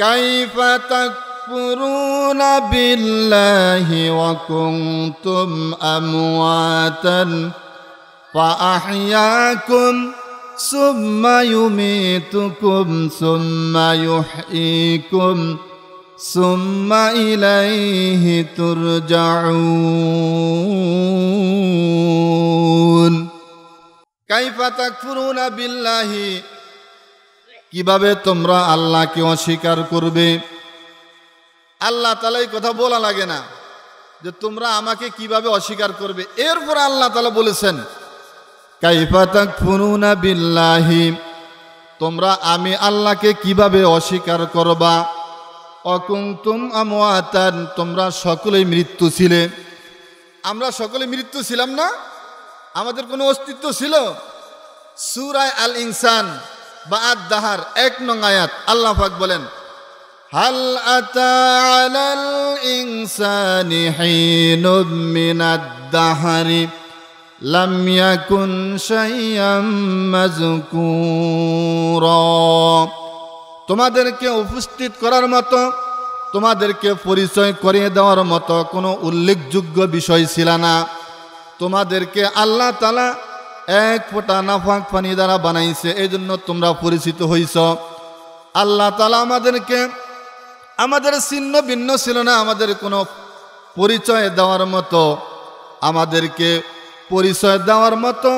كيف تكفرون بالله وكنتم امواتا فاحياكم ثم يميتكم ثم يحييكم ثم اليه ترجعون كيف تكفرون بالله কিভাবে তোমরা আল্লাহকে অস্বীকার করবে আল্লাহ তালা এই কথা বলা লাগে না যে তোমরা আমাকে কিভাবে অস্বীকার করবে এরপর আল্লাহ তালা বলেছেন কাইফাতাক ফুনুনা তোমরা আমি আল্লাহকে কিভাবে অস্বীকার করবা অকুন্তুম আমার তোমরা সকলেই মৃত্যু ছিলে আমরা সকলে মৃত্যু ছিলাম না আমাদের কোনো অস্তিত্ব ছিল সুরায় আল ইনসান বা আদাহার এক নং আয়াত আল্লাহ পাক বলেন হাল আতাল আলাল ইনসানি হিনুম মিনাদ দাহারি লাম ইয়াকুন শাইয়াম মাযকুর তোমাদেরকে উপস্থিত করার মতো তোমাদেরকে পরিচয় করিয়ে দেওয়ার মতো কোনো উল্লেখযোগ্য বিষয় ছিল না তোমাদেরকে আল্লাহ তালা এক ফোঁটা নাফাক পানি দ্বারা বানাইছে এই জন্য তোমরা পরিচিত হইছ আল্লাহ তালা আমাদেরকে আমাদের ছিন্ন ভিন্ন ছিল না আমাদের কোনো পরিচয় দেওয়ার মতো আমাদেরকে পরিচয় দেওয়ার মতো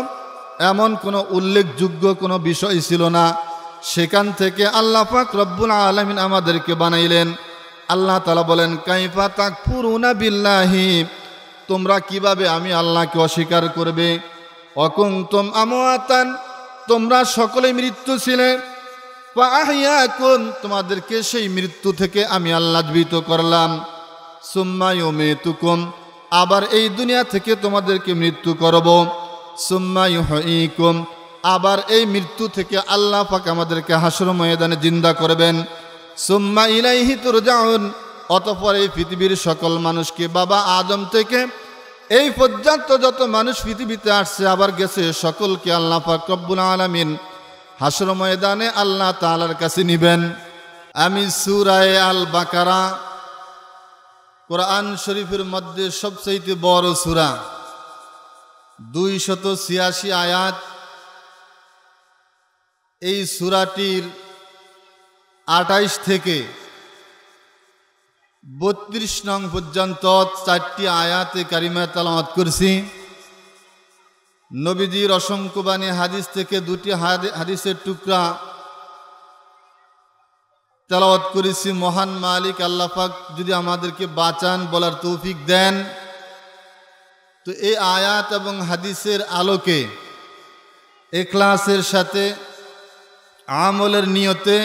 এমন কোনো উল্লেখযোগ্য কোনো বিষয় ছিল না সেখান থেকে আল্লাহ পাক রব্বুল আলমিন আমাদেরকে বানাইলেন আল্লাহ তালা বলেন কাইফা তাক পুরুনা বিল্লাহি তোমরা কিভাবে আমি আল্লাহকে অস্বীকার করবে অকুন্তম আমাতান তোমরা সকলে মৃত্যু ছিলে তোমাদেরকে সেই মৃত্যু থেকে আমি আহ্লাদবিত করলাম মে তুকুম আবার এই দুনিয়া থেকে তোমাদেরকে মৃত্যু করব সুম্মায়ুহইকুম আবার এই মৃত্যু থেকে আল্লাহ পাক আমাদেরকে হাসর ময়দানে জিন্দা করবেন সুম্মা ইলাইহি যাউন অতপর এই পৃথিবীর সকল মানুষকে বাবা আদম থেকে এই পর্যন্ত যত মানুষ পৃথিবীতে আসছে আবার গেছে সকলকে আল্লাহ ফাকবুল আলমিন হাসর ময়দানে আল্লাহ তালার কাছে নিবেন আমি সুরায় আল বাকারা কোরআন শরীফের মধ্যে সবচেয়ে বড় সুরা দুই শত ছিয়াশি আয়াত এই সুরাটির আটাইশ থেকে বত্রিশ নং পর্যন্ত চারটি আয়াতে কারিমা তালামাত করছি নবীজির অসংখ্যবাণী হাদিস থেকে দুটি হাদিসের টুকরা তেলাওয়াত করেছি মহান মালিক আল্লাহাক যদি আমাদেরকে বাঁচান বলার তৌফিক দেন তো এই আয়াত এবং হাদিসের আলোকে এখলাসের সাথে আমলের নিয়তে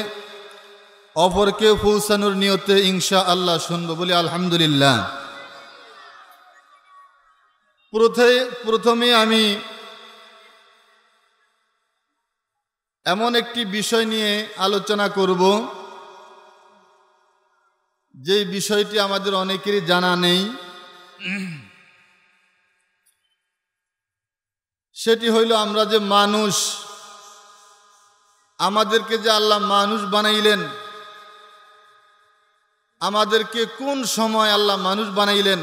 অপরকে ফুলসানুর নিয়তে ইংসা আল্লাহ শুনবো বলি আলহামদুলিল্লাহ প্রথমে আমি এমন একটি বিষয় নিয়ে আলোচনা করব যে বিষয়টি আমাদের অনেকেরই জানা নেই সেটি হইল আমরা যে মানুষ আমাদেরকে যে আল্লাহ মানুষ বানাইলেন আমাদেরকে কোন সময় আল্লাহ মানুষ বানাইলেন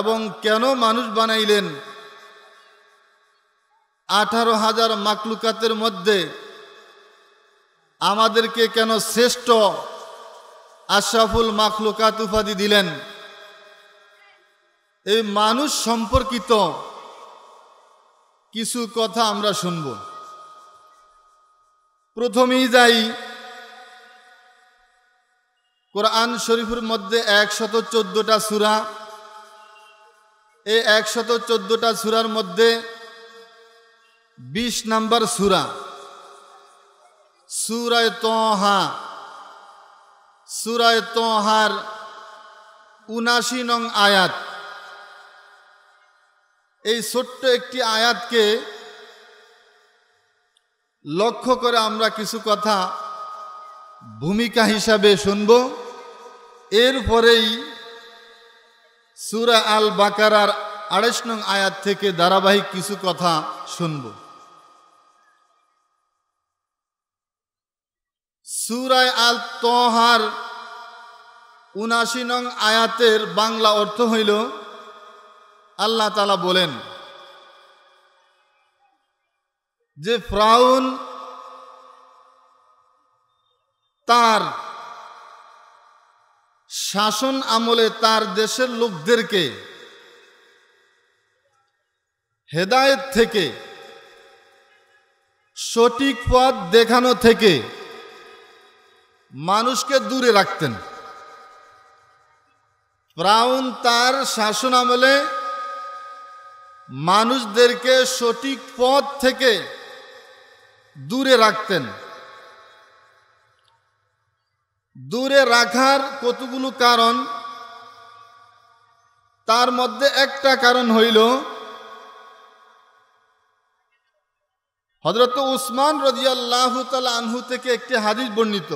এবং কেন মানুষ বানাইলেন আঠারো হাজার মাকলুকাতের মধ্যে আমাদেরকে কেন শ্রেষ্ঠ আশরাফুল মাকলুকাত উপাধি দিলেন এই মানুষ সম্পর্কিত কিছু কথা আমরা শুনব প্রথমেই যাই কোরআন শরীফের মধ্যে একশত চোদ্দোটা সুরা এই একশত চোদ্দটা সুরার মধ্যে বিশ নাম্বার সুরা সুরায় তহা সুরায় তহার উনাশি নং আয়াত এই ছোট্ট একটি আয়াতকে লক্ষ্য করে আমরা কিছু কথা ভূমিকা হিসাবে শুনবো এরপরেই সুরা আল বাকারার আড়াইশ নং আয়াত থেকে ধারাবাহিক কিছু কথা শুনব সুরায় আল তহার উনাশি নং আয়াতের বাংলা অর্থ হইল আল্লাহ তালা বলেন যে ফ্রাউন তার শাসন আমলে তার দেশের লোকদেরকে হেদায়েত থেকে সঠিক পথ দেখানো থেকে মানুষকে দূরে রাখতেন ব্রাউন তার শাসন আমলে মানুষদেরকে সঠিক পথ থেকে দূরে রাখতেন দূরে রাখার কতগুলো কারণ তার মধ্যে একটা কারণ হইল হজরত উসমান রজিয়াল্লাহ তাল আনহু থেকে একটি হাদিস বর্ণিত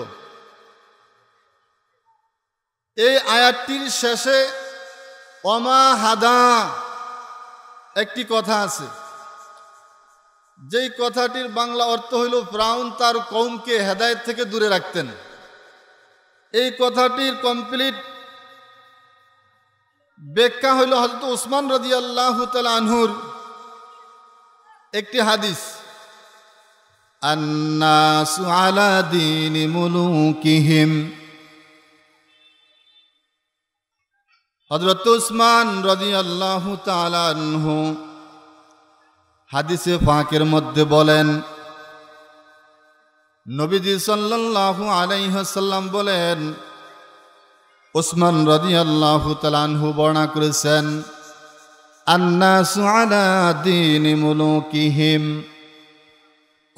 এই আয়াতটির শেষে অমা হাদা একটি কথা আছে যেই কথাটির বাংলা অর্থ হইল ব্রাউন তার কৌমকে হেদায়ত থেকে দূরে রাখতেন এই কথাটির কমপ্লিট ব্যাখ্যা হইল হজরত উসমান রাজি আল্লাহ আনহুর একটি হাদিস হজরত উসমান রদি আল্লাহ আনহু হাদিসে ফাঁকের মধ্যে বলেন নবীজি সাল্লাহু আলাইহাল্লাম বলেন উসমান রাজি আল্লাহ তালানহু বর্ণা করেছেন আন্না আলা দিন কিহিম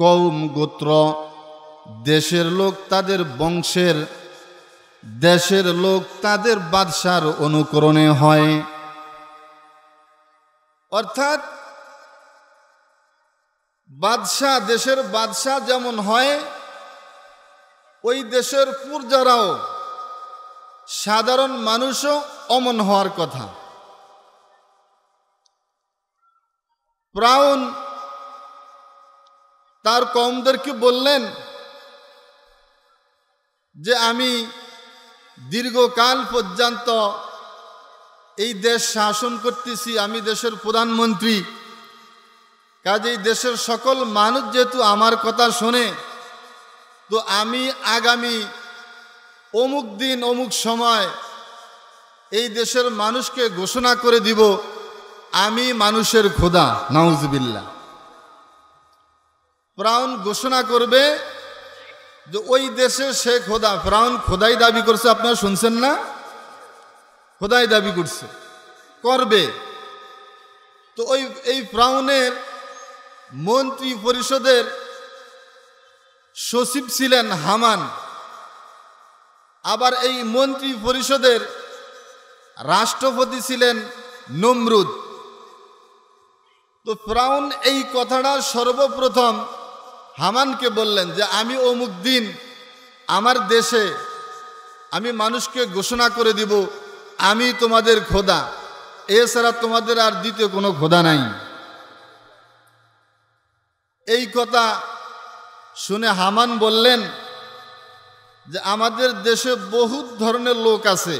কৌম গোত্র দেশের লোক তাদের বংশের দেশের লোক তাদের বাদশার অনুকরণে হয় অর্থাৎ বাদশাহ দেশের বাদশাহ যেমন হয় ওই দেশের পূর্জারাও সাধারণ মানুষও অমন হওয়ার কথা প্রাউন তার কমদেরকে বললেন যে আমি দীর্ঘকাল পর্যন্ত এই দেশ শাসন করতেছি আমি দেশের প্রধানমন্ত্রী কাজেই দেশের সকল মানুষ যেহেতু আমার কথা শোনে তো আমি আগামী অমুক দিন অমুক সময় এই দেশের মানুষকে ঘোষণা করে দিব আমি মানুষের খোদা নাউজবিল্লা প্রাউন ঘোষণা করবে যে ওই দেশে সে খোদা প্রাউন খোদাই দাবি করছে আপনারা শুনছেন না খোদাই দাবি করছে করবে তো ওই এই প্রাউনের মন্ত্রী পরিষদের সচিব ছিলেন হামান আবার এই মন্ত্রী পরিষদের রাষ্ট্রপতি ছিলেন নমরুদ তো ফ্রাউন এই কথাটা সর্বপ্রথম হামানকে বললেন যে আমি অমুক দিন আমার দেশে আমি মানুষকে ঘোষণা করে দিব আমি তোমাদের খোদা এছাড়া তোমাদের আর দ্বিতীয় কোনো খোদা নাই এই কথা শুনে হামান বললেন যে আমাদের দেশে বহুত ধরনের লোক আছে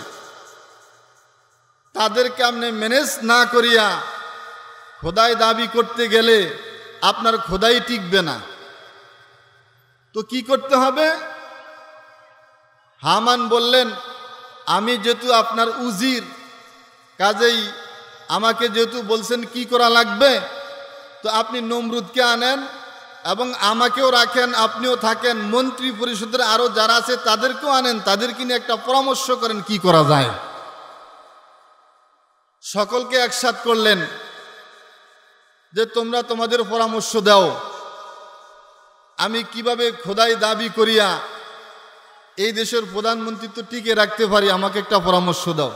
তাদেরকে আপনি ম্যানেজ না করিয়া খোদাই দাবি করতে গেলে আপনার খোদাই টিকবে না তো কি করতে হবে হামান বললেন আমি যেহেতু আপনার উজির কাজেই আমাকে যেহেতু বলছেন কি করা লাগবে তো আপনি নমরুদকে আনেন এবং আমাকেও রাখেন আপনিও থাকেন মন্ত্রী পরিষদের আরও যারা আছে তাদেরকেও আনেন তাদেরকে নিয়ে একটা পরামর্শ করেন কি করা যায় সকলকে একসাথ করলেন যে তোমরা তোমাদের পরামর্শ দাও আমি কিভাবে খোদাই দাবি করিয়া এই দেশের প্রধানমন্ত্রী তো টিকে রাখতে পারি আমাকে একটা পরামর্শ দাও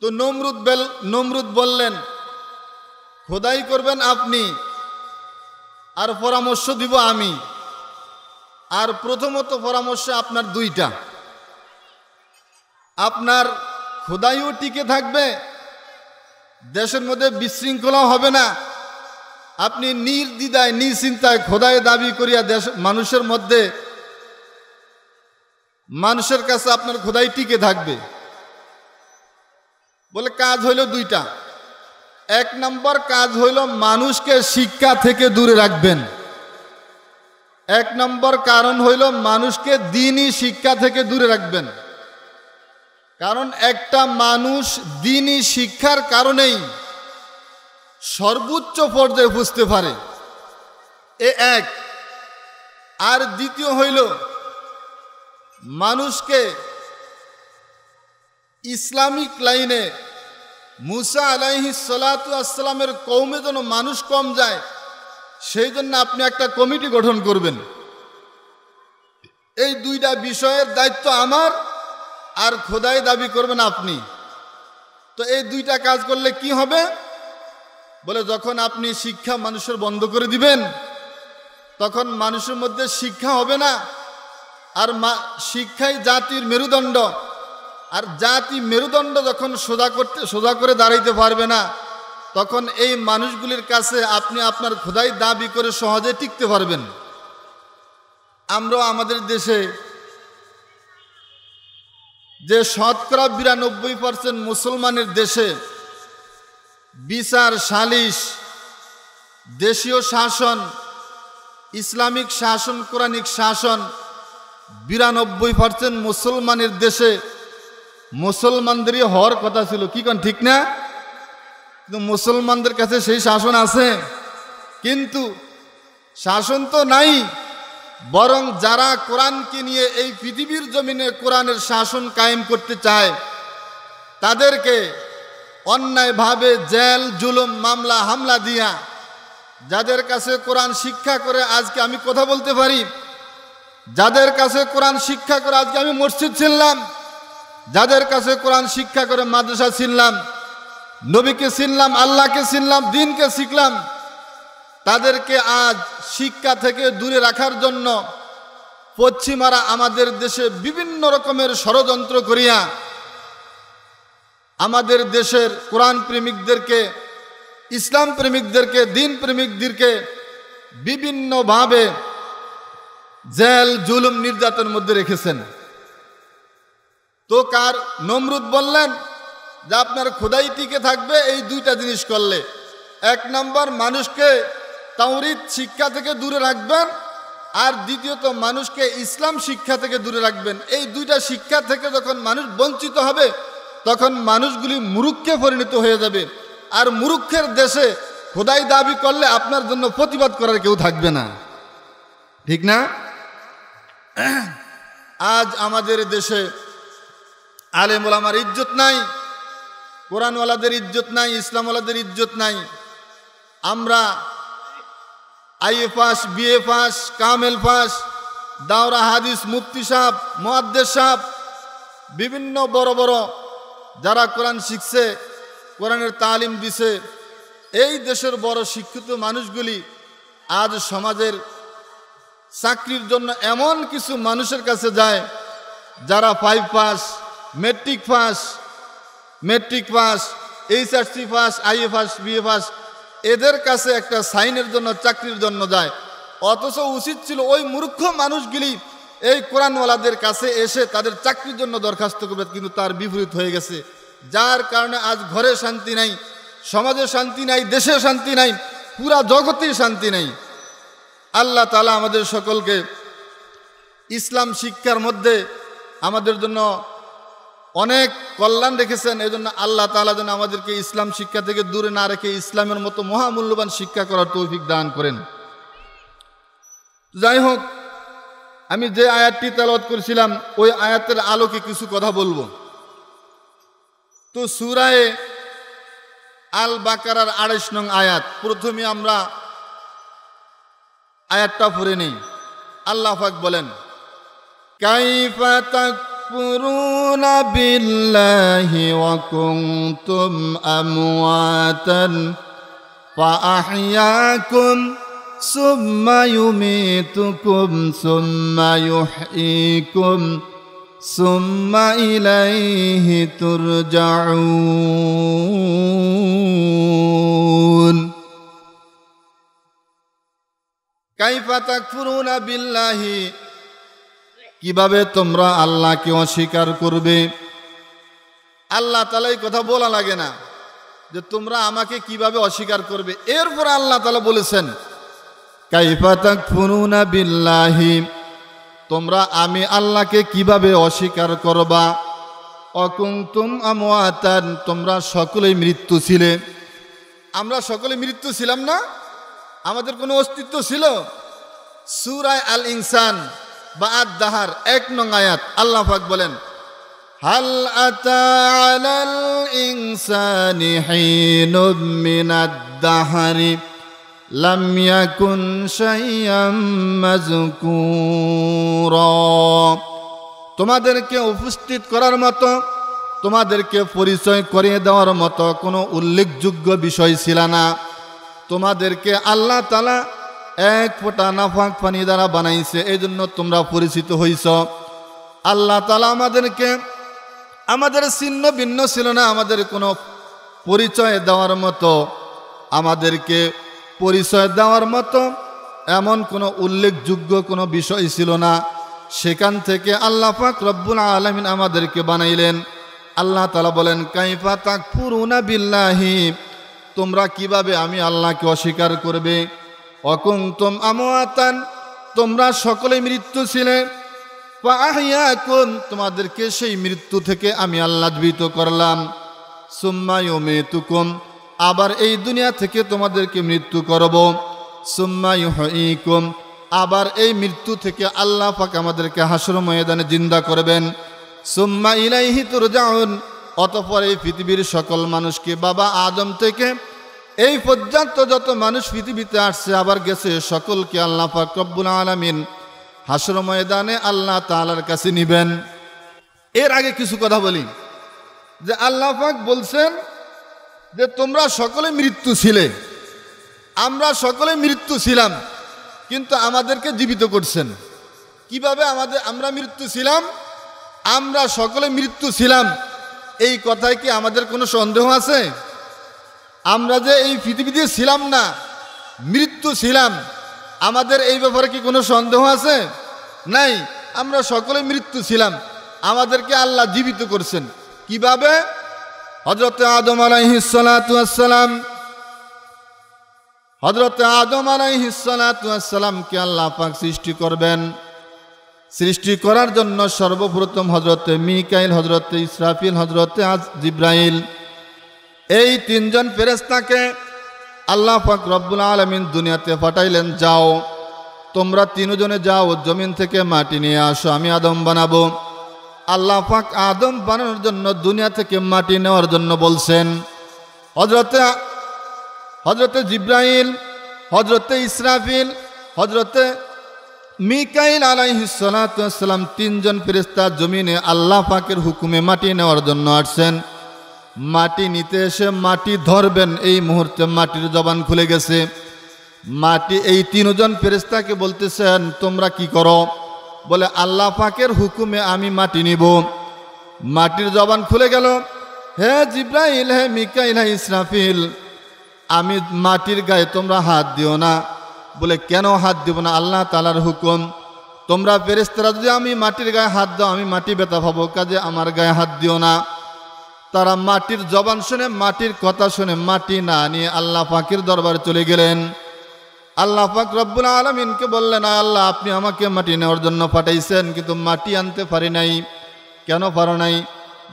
তো নমরুদ বেল নমরুদ বললেন খোদাই করবেন আপনি আর পরামর্শ দিব আমি আর প্রথমত পরামর্শ আপনার দুইটা আপনার খোদাইও টিকে থাকবে দেশের মধ্যে বিশৃঙ্খলাও হবে না আপনি নির্দিদায় নিশ্চিন্তায় খোদায় দাবি করিয়া দেশ মানুষের মধ্যে মানুষের কাছে আপনার খোদাই টিকে থাকবে বলে কাজ হইল দুইটা এক নম্বর কাজ হইল মানুষকে শিক্ষা থেকে দূরে রাখবেন এক নম্বর কারণ হইল মানুষকে দিনই শিক্ষা থেকে দূরে রাখবেন কারণ একটা মানুষ দিনই শিক্ষার কারণেই সর্বোচ্চ পর্যায়ে বুঝতে পারে এ এক আর দ্বিতীয় হইল মানুষকে ইসলামিক লাইনে মুসা আলাইহি আসসালামের কৌমে যেন মানুষ কম যায় সেই জন্য আপনি একটা কমিটি গঠন করবেন এই দুইটা বিষয়ের দায়িত্ব আমার আর খোদাই দাবি করবেন আপনি তো এই দুইটা কাজ করলে কি হবে বলে যখন আপনি শিক্ষা মানুষের বন্ধ করে দিবেন তখন মানুষের মধ্যে শিক্ষা হবে না আর শিক্ষাই জাতির মেরুদণ্ড আর জাতি মেরুদণ্ড যখন সোজা করতে সোজা করে দাঁড়াইতে পারবে না তখন এই মানুষগুলির কাছে আপনি আপনার খোদাই দাবি করে সহজে টিকতে পারবেন আমরাও আমাদের দেশে যে শতকরা বিরানব্বই পার্সেন্ট মুসলমানের দেশে বিচার সালিশ দেশীয় শাসন ইসলামিক শাসন কোরআনিক শাসন বিরানব্বই পার্সেন্ট মুসলমানের দেশে মুসলমানদেরই হওয়ার কথা ছিল কি কন ঠিক না কিন্তু মুসলমানদের কাছে সেই শাসন আছে কিন্তু শাসন তো নাই বরং যারা কোরআনকে নিয়ে এই পৃথিবীর জমিনে কোরআনের শাসন কায়েম করতে চায় তাদেরকে অন্যায়ভাবে জেল জুলুম মামলা হামলা দিয়া যাদের কাছে কোরআন শিক্ষা করে আজকে আমি কথা বলতে পারি যাদের কাছে কোরআন শিক্ষা করে আজকে আমি মসজিদ ছিলাম যাদের কাছে কোরআন শিক্ষা করে মাদ্রাসা ছিনলাম নবীকে চিনলাম আল্লাহকে চিনলাম দিনকে শিখলাম তাদেরকে আজ শিক্ষা থেকে দূরে রাখার জন্য পশ্চিমারা আমাদের দেশে বিভিন্ন রকমের ষড়যন্ত্র করিয়া আমাদের দেশের কোরআন প্রেমিকদেরকে ইসলাম প্রেমিকদেরকে দিন প্রেমিকদেরকে বিভিন্নভাবে জেল জুলুম নির্যাতনের মধ্যে রেখেছেন তো কার নমরুদ বললেন যে আপনার খোদাই টিকে থাকবে এই দুইটা জিনিস করলে এক নম্বর মানুষকে তাওরিত শিক্ষা থেকে দূরে রাখবেন আর দ্বিতীয়ত মানুষকে ইসলাম শিক্ষা থেকে দূরে রাখবেন এই দুইটা শিক্ষা থেকে যখন মানুষ বঞ্চিত হবে তখন মানুষগুলি মুরুক্ষে পরিণত হয়ে যাবে আর মুরুক্ষের দেশে খোদাই দাবি করলে আপনার জন্য প্রতিবাদ করার কেউ থাকবে না ঠিক না আজ আমাদের দেশে আলেম ওলামার ইজ্জত নাই কোরআনওয়ালাদের ইজ্জত নাই ইসলামওয়ালাদের ইজ্জত নাই আমরা আইএ পাস বিএ পাস কামেল পাস দাওরা হাদিস মুফতি সাহ মোয়াদ্দের সাহ বিভিন্ন বড় বড় যারা কোরআন শিখছে কোরআনের তালিম দিছে এই দেশের বড় শিক্ষিত মানুষগুলি আজ সমাজের চাকরির জন্য এমন কিছু মানুষের কাছে যায় যারা five pass matric pass matric pass HRC pass A pass BA pass এদের কাছে একটা সাইনের জন্য চাকরির জন্য যায় অথচ উচিত ছিল ওই মূর্খ মানুষগুলি এই কোরআনওয়ালাদের কাছে এসে তাদের চাকরির জন্য দরখাস্ত করবে কিন্তু তার বিপরীত হয়ে গেছে যার কারণে আজ ঘরে শান্তি নাই সমাজে শান্তি নাই দেশে শান্তি নাই পুরা জগতেই শান্তি নাই আল্লাহ তালা আমাদের সকলকে ইসলাম শিক্ষার মধ্যে আমাদের জন্য অনেক কল্যাণ রেখেছেন এই জন্য আল্লাহ তালা যেন আমাদেরকে ইসলাম শিক্ষা থেকে দূরে না রেখে ইসলামের মতো মহামূল্যবান শিক্ষা করার তৌফিক দান করেন যাই হোক আমি যে আয়াতটি তেলাওয়াত করেছিলাম ওই আয়াতের আলোকে কিছু কথা বলবো তো সুরায় আল বাকারার আড়াইশ নং আয়াত প্রথমে আমরা আয়াতটা পড়ে নেই আল্লাহ বলেন কাইফা تكفرون بالله وكنتم امواتا فاحياكم ثم يميتكم ثم يحييكم ثم اليه ترجعون كيف تكفرون بالله কিভাবে তোমরা আল্লাহকে অস্বীকার করবে আল্লাহ তালা এই কথা বলা লাগে না যে তোমরা আমাকে কিভাবে অস্বীকার করবে এরপর আল্লাহ তালা বলেছেন ফুনুনা তোমরা আমি আল্লাহকে কিভাবে অস্বীকার করবা অকুংতুম আমওয়াতান তোমরা সকলেই মৃত্যু ছিলে আমরা সকলে মৃত্যু ছিলাম না আমাদের কোনো অস্তিত্ব ছিল সুরায় আল ইনসান বাদ দাহার এক নং আয়াত আল্লাহ ফাক বলেন হাল আতা ইনসানি হিনুম মিন দাহারি লাম ইয়াকুন শাইয়াম মাযকুর তোমাদেরকে উপস্থিত করার মতো তোমাদেরকে পরিচয় করিয়ে দেওয়ার মতো কোনো উল্লেখযোগ্য বিষয় ছিল না তোমাদেরকে আল্লাহ তালা এক ফোঁটা নাফাক পানি দ্বারা বানাইছে এই জন্য তোমরা পরিচিত হইছ আল্লাহ তালা আমাদেরকে আমাদের ছিন্ন ভিন্ন ছিল না আমাদের কোনো পরিচয় দেওয়ার মতো আমাদেরকে পরিচয় দেওয়ার মতো এমন কোনো উল্লেখযোগ্য কোনো বিষয় ছিল না সেখান থেকে আল্লাহ পাক রব্বুল আলমিন আমাদেরকে বানাইলেন আল্লাহ তালা বলেন কাইফা তাক পুরুনা বিল্লাহি তোমরা কিভাবে আমি আল্লাহকে অস্বীকার করবে অকুন্তম আমওয়াতান তোমরা সকলে মৃত্যু ছিলে আহিয়াকুন তোমাদেরকে সেই মৃত্যু থেকে আমি আল্লাদবিত করলাম সুম্মায়ুমে তুকুম আবার এই দুনিয়া থেকে তোমাদেরকে মৃত্যু করব সুম্মায়ুহিকুম আবার এই মৃত্যু থেকে আল্লাহ পাক আমাদেরকে হাসর ময়দানে জিন্দা করবেন সুম্মা ইলাইহি যাউন অতপর এই পৃথিবীর সকল মানুষকে বাবা আদম থেকে এই পর্যন্ত যত মানুষ পৃথিবীতে আসছে আবার গেছে সকলকে আল্লাহ পাকবুল আলমিন হাসর ময়দানে আল্লাহ তালার কাছে নিবেন এর আগে কিছু কথা বলি যে আল্লাহ পাক বলছেন যে তোমরা সকলে মৃত্যু ছিলে আমরা সকলে মৃত্যু ছিলাম কিন্তু আমাদেরকে জীবিত করছেন কিভাবে আমাদের আমরা মৃত্যু ছিলাম আমরা সকলে মৃত্যু ছিলাম এই কথায় কি আমাদের কোনো সন্দেহ আছে আমরা যে এই পৃথিবীতে ছিলাম না মৃত্যু ছিলাম আমাদের এই ব্যাপারে কি কোনো সন্দেহ আছে নাই আমরা সকলে মৃত্যু ছিলাম আমাদেরকে আল্লাহ জীবিত করছেন কিভাবে হজরত আদম আলাইহিসালাম হজরত আদম আলাইহিসালামকে আল্লাহ পাক সৃষ্টি করবেন সৃষ্টি করার জন্য সর্বপ্রথম হজরতে মিকাইল হজরতে ইসরাফিল হজরতে আজ জিব্রাইল এই তিনজন ফেরেস্তাকে আল্লাহ ফাক রব্বুল আলমিন দুনিয়াতে ফাটাইলেন যাও তোমরা তিনজনে যাও জমিন থেকে মাটি নিয়ে আসো আমি আদম বানাবো আল্লাহ পাক আদম বানানোর জন্য দুনিয়া থেকে মাটি নেওয়ার জন্য বলছেন হজরতে হজরতে জিব্রাহিল হজরতে ইসরাফিল হজরতে মিকাইল আলাইহিসালাম তিনজন ফেরিস্তা জমিনে আল্লাহ ফাঁকের হুকুমে মাটি নেওয়ার জন্য আসছেন মাটি নিতে এসে মাটি ধরবেন এই মুহূর্তে মাটির জবান খুলে গেছে মাটি এই তিনজন ফেরিস্তাকে বলতেছেন তোমরা কি করো বলে আল্লাহ পাকের হুকুমে আমি মাটি নিব মাটির জবান খুলে গেল হে জিব্রাইল হে মিকাইল হে ইসরাফিল আমি মাটির গায়ে তোমরা হাত দিও না বলে কেন হাত দিব না আল্লাহ তালার হুকুম তোমরা ফেরিস্তারা যদি আমি মাটির গায়ে হাত দাও আমি মাটি বেতা পাবো কাজে আমার গায়ে হাত দিও না তারা মাটির জবান শুনে মাটির কথা শুনে মাটি না নিয়ে আল্লাহ পাখির দরবারে চলে গেলেন আল্লাহ পাক রব্বুল আলমিনকে বললেন আল্লাহ আপনি আমাকে মাটি নেওয়ার জন্য পাঠাইছেন কিন্তু মাটি আনতে পারি নাই কেন পারো নাই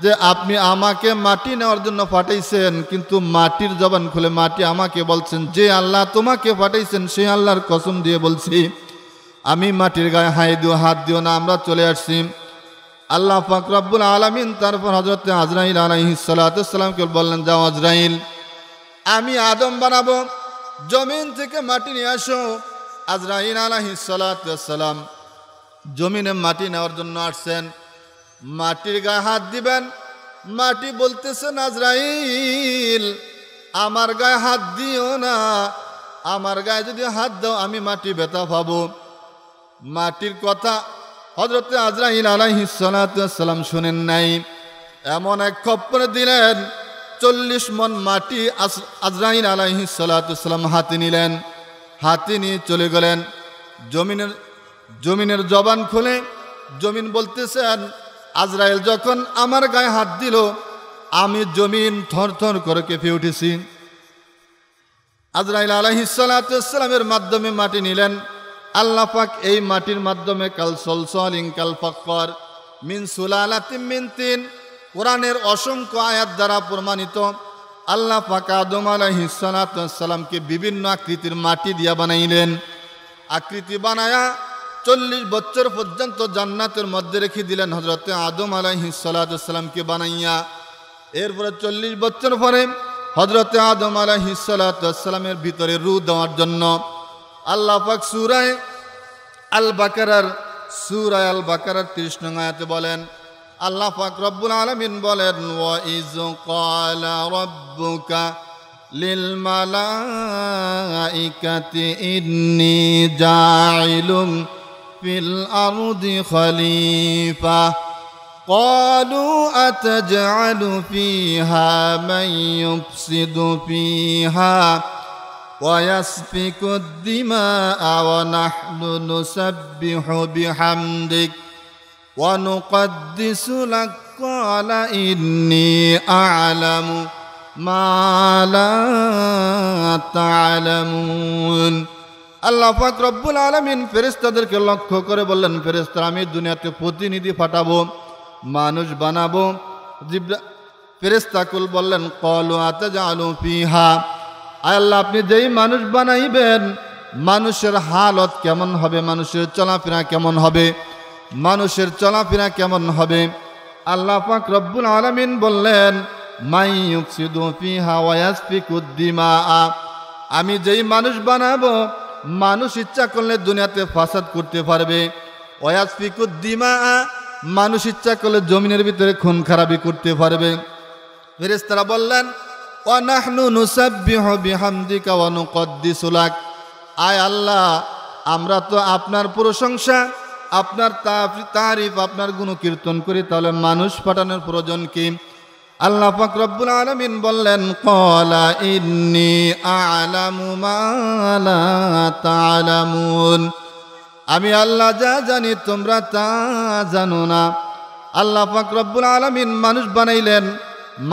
যে আপনি আমাকে মাটি নেওয়ার জন্য পাঠাইছেন কিন্তু মাটির জবান খুলে মাটি আমাকে বলছেন যে আল্লাহ তোমাকে পাঠাইছেন সেই আল্লাহর কসম দিয়ে বলছি আমি মাটির গায়ে হাই দিও হাত দিও না আমরা চলে আসছি আল্লাহ ফাকরাবুল আলমিন তারপর হজরত আজরাইল আলাইসালাতামকে বললেন যাও আজরাইল আমি আদম বানাবো জমিন থেকে মাটি নিয়ে আসো আজরাইল আলাহিসাল্লাম জমিনে মাটি নেওয়ার জন্য আসছেন মাটির গায়ে হাত দিবেন মাটি বলতেছেন আজরাইল আমার গায়ে হাত দিও না আমার গায়ে যদি হাত দাও আমি মাটি বেতা পাবো মাটির কথা হজরত আজরাইল আলাইসালাম শুনেন নাই এমন এক খপ্পর দিলেন চল্লিশ মন মাটি আজরাইল আলাহি সালাতাম হাতে নিলেন হাতে নিয়ে চলে গেলেন জমিনের জমিনের জবান খুলে জমিন বলতেছেন আজরাইল যখন আমার গায়ে হাত দিল আমি জমিন থরথর করে কেঁপে উঠেছি আজরাইল আলাইহিসালাতামের মাধ্যমে মাটি নিলেন আল্লাহ পাক এই মাটির মাধ্যমে কাল সলসল ইনকাল ফক্কর মিন সুলালাতিম মিন তিন কোরআনের অসংখ্য আয়াত দ্বারা প্রমাণিত আল্লাহ পাক আদম আলাহিসালামকে বিভিন্ন আকৃতির মাটি দিয়া বানাইলেন আকৃতি বানায়া চল্লিশ বছর পর্যন্ত জান্নাতের মধ্যে রেখে দিলেন হজরতে আদম আলাহিসালামকে বানাইয়া এরপরে চল্লিশ বছর পরে হজরতে আদম আলাহিসালামের ভিতরে রু দেওয়ার জন্য আল্লাহ পাক সুরায় আল বাকারার সুরায় আল বাকারার ত্রিশ নঙ্গায়াতে বলেন আল্লাহ পাক রব্বুল আলমিন বলেন ওয়াইজ কলা রব্বুকা للملائكة إني جاعل في الأرض خليفة قالوا أتجعل فيها من يفسد فيها ويسفك الدماء ونحن نسبح بحمدك ونقدس لك قال إني أعلم ما لا تعلمون আল্লাহ পাক রব্বুল আলমিন ফেরেস্তাদেরকে লক্ষ্য করে বললেন ফেরেস্তা আমি দুনিয়াতে প্রতিনিধি ফাটাবো মানুষ বানাবো জিব্রা ফেরেস্তাকুল বললেন কলু আতে জালু পিহা আল্লাহ আপনি যেই মানুষ বানাইবেন মানুষের হালত কেমন হবে মানুষের চলাফেরা কেমন হবে মানুষের চলাফেরা কেমন হবে আল্লাহ পাক রব্বুল আলমিন বললেন আমি যেই মানুষ বানাবো মানুষ ইচ্ছা করলে দুনিয়াতে ফাসাদ করতে পারবে মানুষ ইচ্ছা করলে জমিনের ভিতরে খুন খারাপি করতে পারবে ফেরেস্তারা বললেন ওয়ানাহনু নুসাব্বিহ বিহামদিকা ওয়ানুকদ্দিসুলাক আয় আল্লাহ আমরা তো আপনার প্রশংসা আপনার তারিফ আপনার গুণকীর্তন করি তাহলে মানুষ পাঠানোর প্রয়োজন কি আল্লাহ রব্বুল আলমিন বললেন কলা ইন্নি আলামুন আমি আল্লাহ যা জানি তোমরা তা জানো না আল্লাহ রব্বুল আলমিন মানুষ বানাইলেন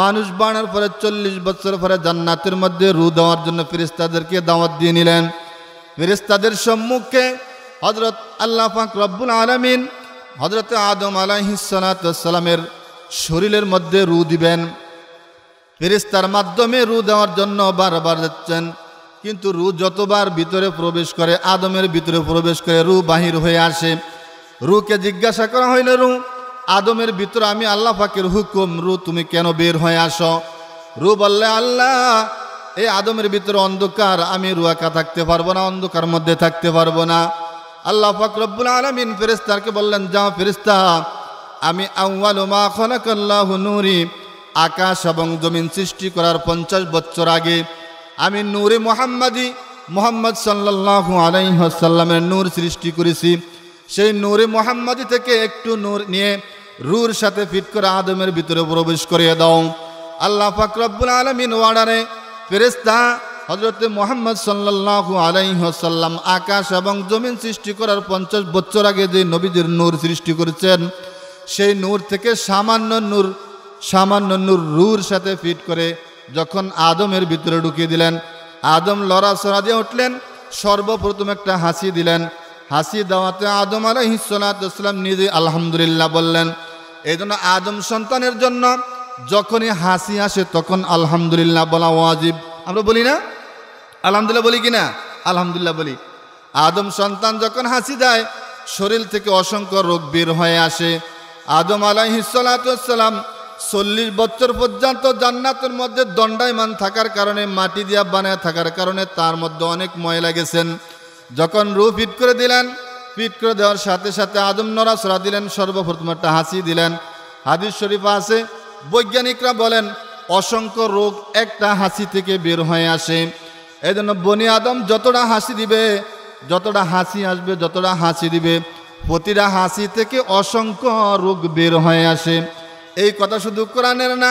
মানুষ বানার পরে চল্লিশ বছর পরে জান্নাতের মধ্যে রু দেওয়ার জন্য ফিরিস্তাদেরকে দাওয়াত দিয়ে নিলেন ফিরিস্তাদের সম্মুখে হজরত আল্লাহ ফাঁক রব্বুল আলমিন হজরত আদম আলাহিসালামের শরীরের মধ্যে রু দিবেন ফেরিস্তার মাধ্যমে রু দেওয়ার জন্য বারবার যাচ্ছেন কিন্তু রু যতবার ভিতরে প্রবেশ করে আদমের ভিতরে প্রবেশ করে রু বাহির হয়ে আসে রুকে জিজ্ঞাসা করা হইল রু আদমের ভিতরে আমি আল্লাহ ফাকের হুকুম রু তুমি কেন বের হয়ে আসো রু বললে আল্লাহ এই আদমের ভিতরে অন্ধকার আমি রু একা থাকতে পারবো না অন্ধকার মধ্যে থাকতে পারবো না আল্লাহ ফাকরুল আলমিন ফেরিস্তারকে বললেন যাও ফেরিস্তা আমি নুরি আকাশ এবং জমিন সৃষ্টি করার পঞ্চাশ বছর আগে আমি নূরে মোহাম্মদী মোহাম্মদ সাল্লু আলাইহসাল্লামের নূর সৃষ্টি করেছি সেই নূরে মোহাম্মদী থেকে একটু নূর নিয়ে রুর সাথে ফিট করে আদমের ভিতরে প্রবেশ করিয়ে দাও আল্লাহ ফাকরাবুল আলমিন ওয়ার্ডারে ফেরেস্তা হজরত মোহাম্মদ আলাই আলাইহসাল্লাম আকাশ এবং জমিন সৃষ্টি করার পঞ্চাশ বছর আগে যে নবীদের নূর সৃষ্টি করেছেন সেই নূর থেকে সামান্য নূর সামান্য নূর রুর সাথে ফিট করে যখন আদমের ভিতরে ঢুকিয়ে দিলেন আদম সরা দিয়ে উঠলেন সর্বপ্রথম একটা হাসি দিলেন হাসি দেওয়াতে আদম আলাইহিসাল্লাম নিজে আলহামদুলিল্লাহ বললেন এই জন্য আদম সন্তানের জন্য যখনই হাসি আসে তখন আলহামদুলিল্লাহ বলা ওয়াজিব আমরা বলি না আলহামদুলিল্লাহ বলি কিনা আলহামদুলিল্লাহ বলি আদম সন্তান যখন হাসি দেয় শরীর থেকে অসংখ্য রোগ বের হয়ে আসে আদম আলাইসালাম চল্লিশ বছর পর্যন্ত জান্নাতের মধ্যে দণ্ডায়মান থাকার কারণে মাটি দিয়া বানায় থাকার কারণে তার মধ্যে অনেক ময়লা গেছেন যখন রু ফিট করে দিলেন স্পিড করে দেওয়ার সাথে সাথে আদম নরা সরা দিলেন সর্বপ্রথম একটা হাসি দিলেন হাদিস শরীফ আছে বৈজ্ঞানিকরা বলেন অসংখ্য রোগ একটা হাসি থেকে বের হয়ে আসে এই জন্য বনি আদম যতটা হাসি দিবে যতটা হাসি আসবে যতটা হাসি দিবে প্রতিটা হাসি থেকে অসংখ্য রোগ বের হয়ে আসে এই কথা শুধু কোরআনের না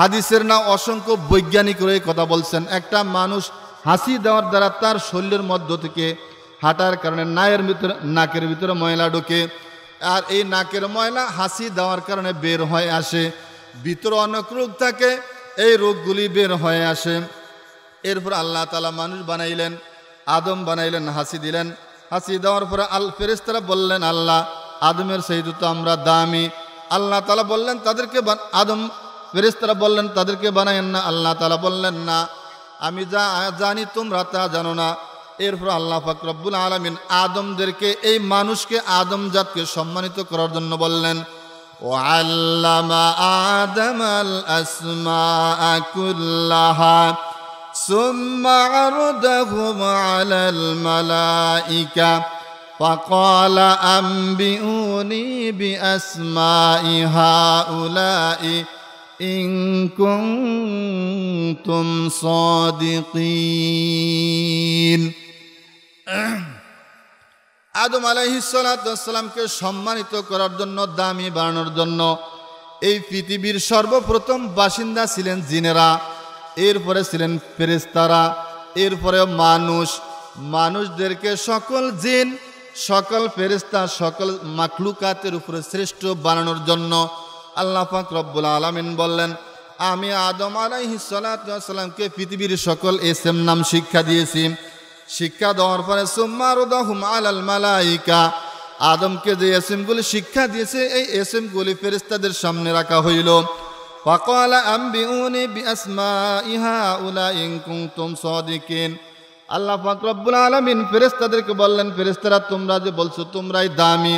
হাদিসের না অসংখ্য বৈজ্ঞানিক রয়ে কথা বলছেন একটা মানুষ হাসি দেওয়ার দ্বারা তার শরীরের মধ্য থেকে হাঁটার কারণে নায়ের ভিতরে নাকের ভিতরে ময়লা ঢোকে আর এই নাকের ময়লা হাসি দেওয়ার কারণে বের হয়ে আসে ভিতরে অনেক রোগ থাকে এই রোগগুলি বের হয়ে আসে এরপর আল্লাহ তালা মানুষ বানাইলেন আদম বানাইলেন হাসি দিলেন হাসি দেওয়ার পরে আল ফেরেস্তারা বললেন আল্লাহ আদমের সেই তো আমরা দামি আল্লাহ তালা বললেন তাদেরকে আদম ফেরেস্তারা বললেন তাদেরকে বানাইন না আল্লাহ তালা বললেন না আমি যা জানি তোমরা তা জানো না এরপর আল্লাহ ফাকরবুল আলমিন আদমদেরকে এই মানুষকে আদম জাতকে সম্মানিত করার জন্য বললেন ও আল্লামা আদম আল আসমা আকুল্লাহা ثم عرضهم على الملائكة فقال أنبئوني بأسماء هؤلاء إن كنتم صادقين আদম আলাইহিসালামকে সম্মানিত করার জন্য দামি বানানোর জন্য এই পৃথিবীর সর্বপ্রথম বাসিন্দা ছিলেন জিনেরা এরপরে ছিলেন ফেরেস্তারা এরপরে মানুষ মানুষদেরকে সকল জিন সকল ফেরেস্তা সকল মাকলুকাতের উপরে শ্রেষ্ঠ বানানোর জন্য আল্লাহ পাক রব্বুল আলমিন বললেন আমি আদম আলাইহিসালামকে পৃথিবীর সকল এসএম নাম শিক্ষা দিয়েছি শিক্ষা দেওয়ার পরে সুম্মারুদাহুম মালাইকা আদমকে যে এসএমগুলি শিক্ষা দিয়েছে এই এসএমগুলি ফেরিস্তাদের সামনে রাখা হইল উলা আল্লাহ ফাকরাবুল আলমিন ফেরেস্তাদেরকে বললেন ফেরেস্তারা তোমরা যে বলছো তোমরাই দামি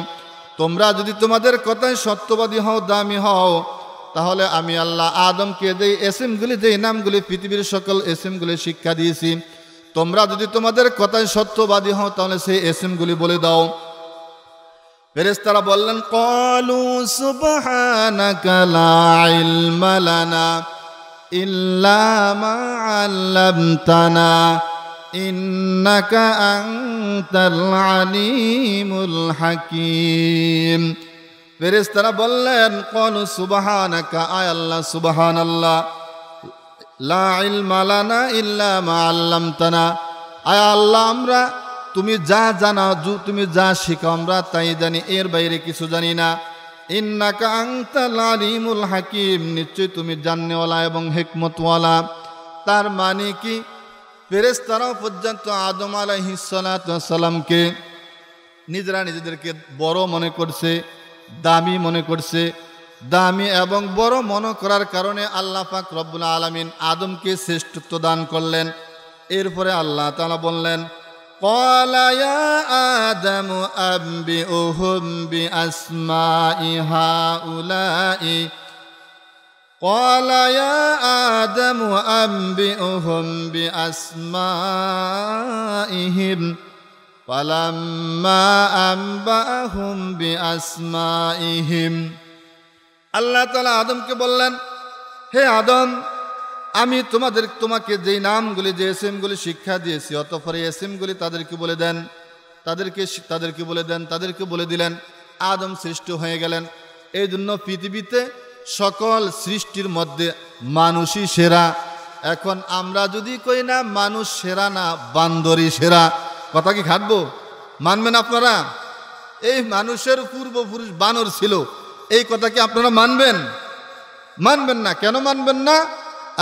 তোমরা যদি তোমাদের কথায় সত্যবাদী হও দামি হও তাহলে আমি আল্লাহ আদমকে যেই এসিমগুলি যেই নামগুলি পৃথিবীর সকল এসিমগুলি শিক্ষা দিয়েছি তোমরা যদি তোমাদের কথায় সত্যবাদী হও তাহলে সেই এসিমগুলি বলে দাও ফেরেস্তারা বললেন কলু সুবহানাকা ইল্লা আল্লামতানা إنك أنت العليم الحكيم ফেরেস্তারা বললেন কল সুবাহানাকা আয় আল্লাহ সুবাহান আল্লাহ লা ইলমালানা ইল্লা মা আল্লামতানা আয় আল্লাহ আমরা তুমি যা জানা তুমি যা শিখো আমরা তাই জানি এর বাইরে কিছু জানি না ইন্নাকা আংতাল আলিমুল হাকিম নিশ্চয়ই তুমি জাননেওয়ালা এবং হেকমতওয়ালা তার মানে কি ফেরেস পর্যন্ত আদম আলাইসালামকে নিজেরা নিজেদেরকে বড় মনে করছে দামি মনে করছে দামি এবং বড় মনে করার কারণে আল্লাহ পাক রব্বুল আলমিন আদমকে শ্রেষ্ঠত্ব দান করলেন এরপরে আল্লাহ তালা বললেন কলায়া আদম আম্বি ইহা قال يا آدم أنبئهم بأسمائهم فلما أنبأهم بأسمائهم আল্লাহ তালা আদমকে বললেন হে আদম আমি তোমাদের তোমাকে যেই নামগুলি যে এসএমগুলি শিক্ষা দিয়েছি অতঃপরে এই এসএমগুলি তাদেরকে বলে দেন তাদেরকে তাদেরকে বলে দেন তাদেরকে বলে দিলেন আদম সৃষ্ট হয়ে গেলেন এই জন্য পৃথিবীতে সকল সৃষ্টির মধ্যে মানুষই সেরা এখন আমরা যদি কই না মানুষ সেরা না বান্দরই সেরা কথা কি খাটবো মানবেন আপনারা এই মানুষের পূর্বপুরুষ বানর ছিল এই কথা কি আপনারা মানবেন মানবেন না কেন মানবেন না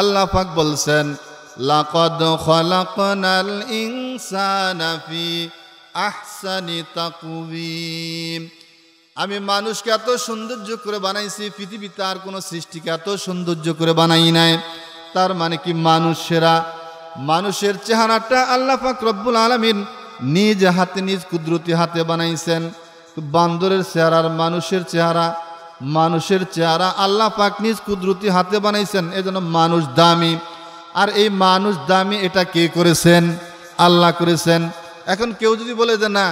আল্লাহ পাক বলছেন লাকদ খলাকনাল ইনসানা ফি আহসানি তাকওয়িম আমি মানুষকে এত সৌন্দর্য করে বানাইছি পৃথিবীতে আর কোনো সৃষ্টিকে এত সৌন্দর্য করে বানাই নাই তার মানে কি মানুষ সেরা মানুষের চেহারাটা আল্লাহ পাক রব্বুল আলমিন নিজ হাতে নিজ কুদরতি হাতে বানাইছেন বান্দরের চেহারার মানুষের চেহারা মানুষের চেহারা আল্লাহ পাক নিজ কুদরতি হাতে বানাইছেন এজন্য মানুষ দামি আর এই মানুষ দামি এটা কে করেছেন আল্লাহ করেছেন এখন কেউ যদি বলে যে না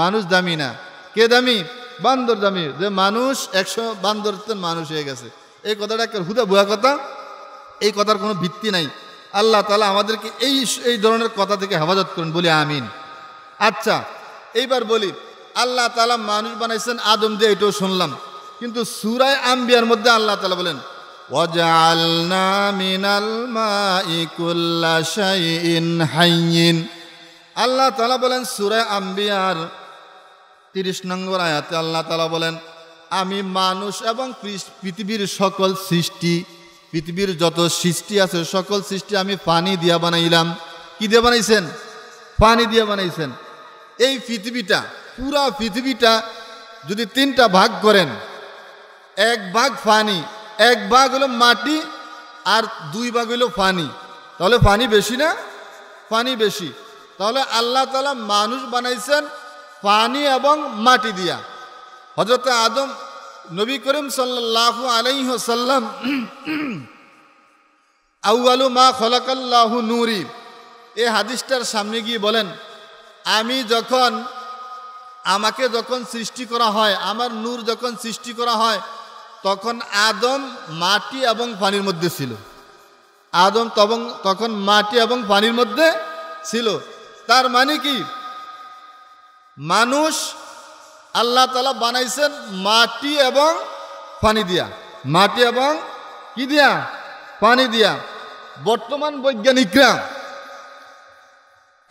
মানুষ দামি না কে দামি বান্দর দামি যে মানুষ একশো বান্দর মানুষ হয়ে গেছে এই কথাটা একটা হুদা বুয়া কথা এই কথার কোনো ভিত্তি নাই আল্লাহ তালা আমাদেরকে এই এই ধরনের কথা থেকে হেফাজত করুন বলি আমিন আচ্ছা এইবার বলি আল্লাহ তালা মানুষ বানাইছেন আদম দিয়ে এটাও শুনলাম কিন্তু সুরায় আম্বিয়ার মধ্যে আল্লাহ তালা বলেন আল্লাহ তালা বলেন সুরায় আম্বিয়ার তিরিশ নম্বর আয়াতে আল্লাহ তালা বলেন আমি মানুষ এবং পৃথিবীর সকল সৃষ্টি পৃথিবীর যত সৃষ্টি আছে সকল সৃষ্টি আমি পানি দিয়া বানাইলাম কি দিয়ে বানাইছেন পানি দিয়ে বানাইছেন এই পৃথিবীটা পুরা পৃথিবীটা যদি তিনটা ভাগ করেন এক ভাগ পানি এক ভাগ হলো মাটি আর দুই ভাগ হইলো পানি তাহলে পানি বেশি না পানি বেশি তাহলে আল্লাহ তালা মানুষ বানাইছেন পানি এবং মাটি দিয়া হজরত আদম নবী করিম সাল্লাহ আলাইহসাল্লাম আউআলু মা খলাকাল্লাহু নুরি এ হাদিসটার সামনে গিয়ে বলেন আমি যখন আমাকে যখন সৃষ্টি করা হয় আমার নূর যখন সৃষ্টি করা হয় তখন আদম মাটি এবং পানির মধ্যে ছিল আদম তখন মাটি এবং পানির মধ্যে ছিল তার মানে কি মানুষ আল্লাহ তালা বানাইছেন মাটি এবং পানি দিয়া মাটি এবং কি দিয়া পানি দিয়া বর্তমান বৈজ্ঞানিকরা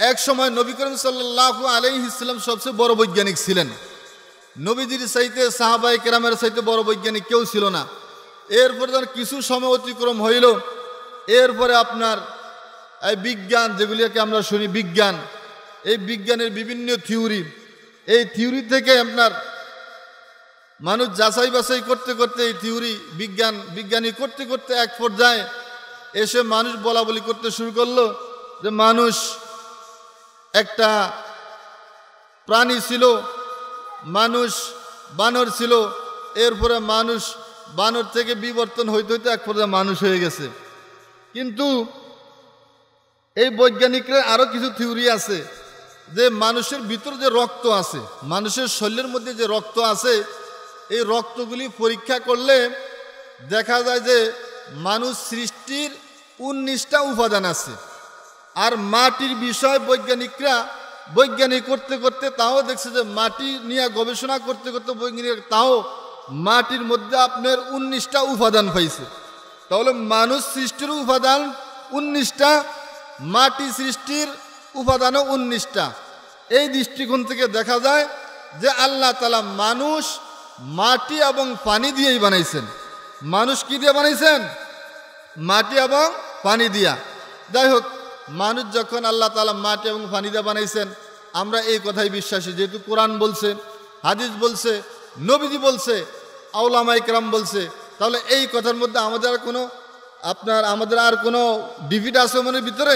এক সময় নবী করিম সাল্লাহ আলী ইসলাম সবচেয়ে বড় বৈজ্ঞানিক ছিলেন নবীজির সাইতে সাহাবাই কেরামের সাইতে বড় বৈজ্ঞানিক কেউ ছিল না এরপরে যখন কিছু সময় অতিক্রম হইল এরপরে আপনার এই বিজ্ঞান যেগুলিকে আমরা শুনি বিজ্ঞান এই বিজ্ঞানের বিভিন্ন থিওরি এই থিওরি থেকে আপনার মানুষ যাচাই বাছাই করতে করতে এই থিওরি বিজ্ঞান বিজ্ঞানী করতে করতে এক পর্যায়ে এসে মানুষ বলা বলি করতে শুরু করলো যে মানুষ একটা প্রাণী ছিল মানুষ বানর ছিল এরপরে মানুষ বানর থেকে বিবর্তন হইতে হইতে এক পর্যায়ে মানুষ হয়ে গেছে কিন্তু এই বৈজ্ঞানিকরা আরও কিছু থিওরি আছে যে মানুষের ভিতরে যে রক্ত আছে মানুষের শরীরের মধ্যে যে রক্ত আছে এই রক্তগুলি পরীক্ষা করলে দেখা যায় যে মানুষ সৃষ্টির উনিশটা উপাদান আছে আর মাটির বিষয় বৈজ্ঞানিকরা বৈজ্ঞানিক করতে করতে তাও দেখছে যে মাটি নিয়ে গবেষণা করতে করতে বৈজ্ঞানিক তাও মাটির মধ্যে আপনার উনিশটা উপাদান পাইছে তাহলে মানুষ সৃষ্টির উপাদান উনিশটা মাটি সৃষ্টির উপাদানও উনিশটা এই দৃষ্টিকোণ থেকে দেখা যায় যে আল্লাহ তালা মানুষ মাটি এবং পানি দিয়েই বানাইছেন মানুষ কি দিয়ে বানাইছেন মাটি এবং পানি দিয়া যাই হোক মানুষ যখন আল্লাহ তালা মাটি এবং পানি দিয়ে বানাইছেন আমরা এই কথাই বিশ্বাসী যেহেতু কোরআন বলছে হাদিস বলছে নবীজি বলছে আউলামা ইকরাম বলছে তাহলে এই কথার মধ্যে আমাদের আর কোনো আপনার আমাদের আর কোনো ডিভিড আছে মনের ভিতরে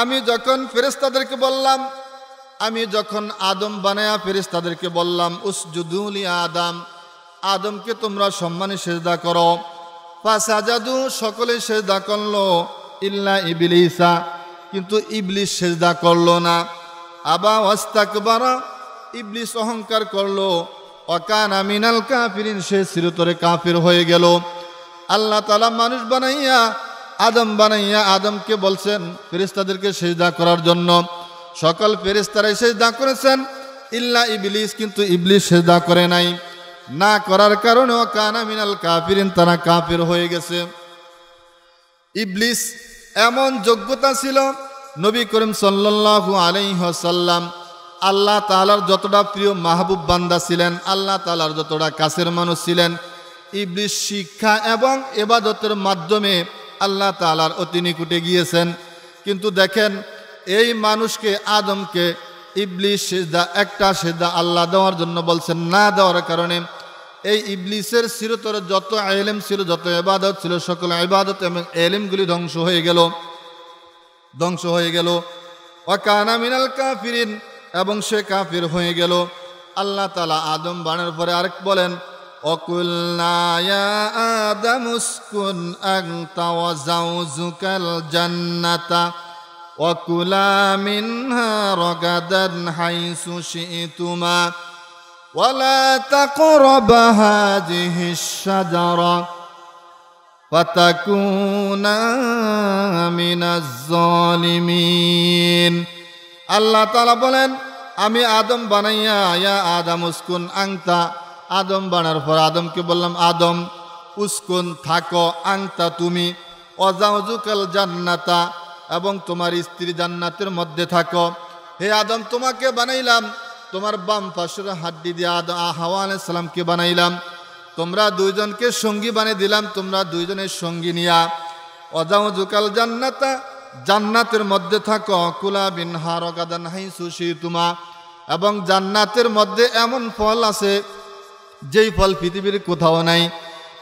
আমি যখন ফেরেস্তাদেরকে বললাম আমি যখন আদম বানায়া ফেরেস্তাদেরকে বললাম উসজুদুলি আদাম আদমকে তোমরা সম্মানে সেজদা করো ফাসাজাদু সকলে সেজদা করলো ইল্লা ইবলিসা কিন্তু ইবলিস সেজদা করলো না আবা ওয়াস্তাকবারা ইবলিস অহংকার করলো অকান আমিনাল কাফিরিন সে চিরতরে কাফির হয়ে গেল আল্লাহ তালা মানুষ বানাইয়া আদম বানাইয়া আদমকে বলছেন ফেরিস্তাদেরকে সেজদা করার জন্য সকল ফেরিস্তারাই সেজদা করেছেন ইল্লা ইবলিস কিন্তু ইবলিস সেজদা করে নাই না করার কারণেও কানা মিনাল কাফিরিন তারা কাফির হয়ে গেছে ইবলিস এমন যোগ্যতা ছিল নবী করিম সাল্লু আলাইহসাল্লাম আল্লাহ তালার যতটা প্রিয় মাহবুব বান্দা ছিলেন আল্লাহ তালার যতটা কাছের মানুষ ছিলেন ইবলিস শিক্ষা এবং এবাদতের মাধ্যমে আল্লাহ তালার অতি নিকুটে গিয়েছেন কিন্তু দেখেন এই মানুষকে আদমকে ইবলিশ সেজদা একটা সেজদা আল্লাহ দেওয়ার জন্য বলছেন না দেওয়ার কারণে এই ইবলিসের চিরতর যত এলেম ছিল যত এবাদত ছিল সকল এবাদত এবং এলেমগুলি ধ্বংস হয়ে গেল ধ্বংস হয়ে গেল অকানা মিনাল কাফিরিন এবং সে কাফির হয়ে গেল আল্লাহ তালা আদম বানের পরে আরেক বলেন وقلنا يا آدم اسكن أنت وزوجك الجنة وكلا منها رغدا حيث شئتما ولا تقرب هذه الشجرة فتكونا من الظالمين الله تعالى বলেন আমি আদম বানাইয়া ইয়া আদম উসকুন আংতা আদম বানার পর আদমকে বললাম আদম উস্কুন থাকো আংতা তুমি অজাউজুকাল জান্নাতা এবং তোমার স্ত্রী জান্নাতের মধ্যে থাকো হে আদম তোমাকে বানাইলাম তোমার বাম পাশের হাড্ডি দিয়ে আদম আহওয়ান আলাইসালামকে বানাইলাম তোমরা দুইজনকে সঙ্গী বানিয়ে দিলাম তোমরা দুইজনের সঙ্গী নিয়া অজাউজুকাল জান্নাতা জান্নাতের মধ্যে থাকো কুলা বিনহার অগাদান হাই সুশি তুমা এবং জান্নাতের মধ্যে এমন ফল আছে যেই ফল পৃথিবীর কোথাও নাই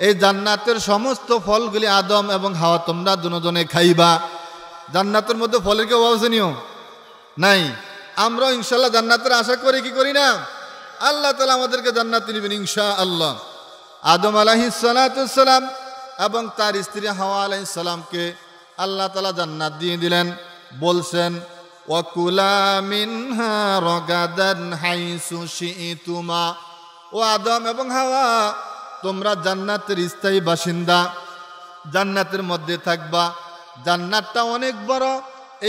এই জান্নাতের সমস্ত ফলগুলি আদম এবং হাওয়া তোমরা দুজনে খাইবা জান্নাতের মধ্যে ফলের কেউ অবসনীয় নাই আমরা ইনশাল্লাহ জান্নাতের আশা করি কি করি না আল্লাহ তালা আমাদেরকে জান্নাত নিবেন ইনশা আল্লাহ আদম আলাহি এবং তার স্ত্রী হাওয়া আলাহি সালামকে আল্লাহ তালা জান্নাত দিয়ে দিলেন বলছেন ওয়াকুলা মিনহা রগাদান হাইসু ও আদম এবং হাওয়া তোমরা জান্নাতের স্থায়ী বাসিন্দা জান্নাতের মধ্যে থাকবা জান্নাতটা অনেক বড়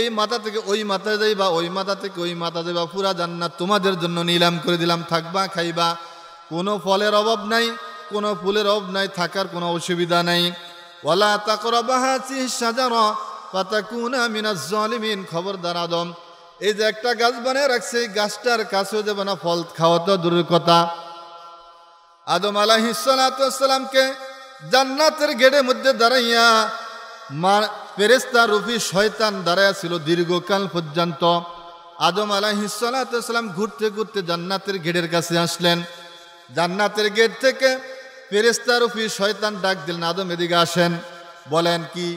এই মাথা থেকে ওই মাথায় যাইবা ওই মাথা থেকে ওই মাথা যাইবা পুরা জান্নাত তোমাদের জন্য নিলাম করে দিলাম থাকবা খাইবা কোনো ফলের অভাব নাই কোনো ফুলের অভাব নাই থাকার কোনো অসুবিধা নাই ওলা তাকর সাজানো পাতা কুনা মিনা জলিমিন খবরদার আদম এই যে একটা গাছ বানিয়ে রাখছে গাছটার কাছেও যাবে না ফল খাওয়া তো দূরের কথা আদম আলাহিসালামকে জান্নাতের গেটের মধ্যে দাঁড়াইয়া মা ফেরেস্তা রুফি শয়তান দাঁড়াইয়া ছিল দীর্ঘকাল পর্যন্ত আদম আলাহিসাল্লাম ঘুরতে ঘুরতে জান্নাতের গেটের কাছে আসলেন জান্নাতের গেট থেকে ফেরেস্তা রুফি শয়তান ডাক দিলেন আদম এদিকে আসেন বলেন কি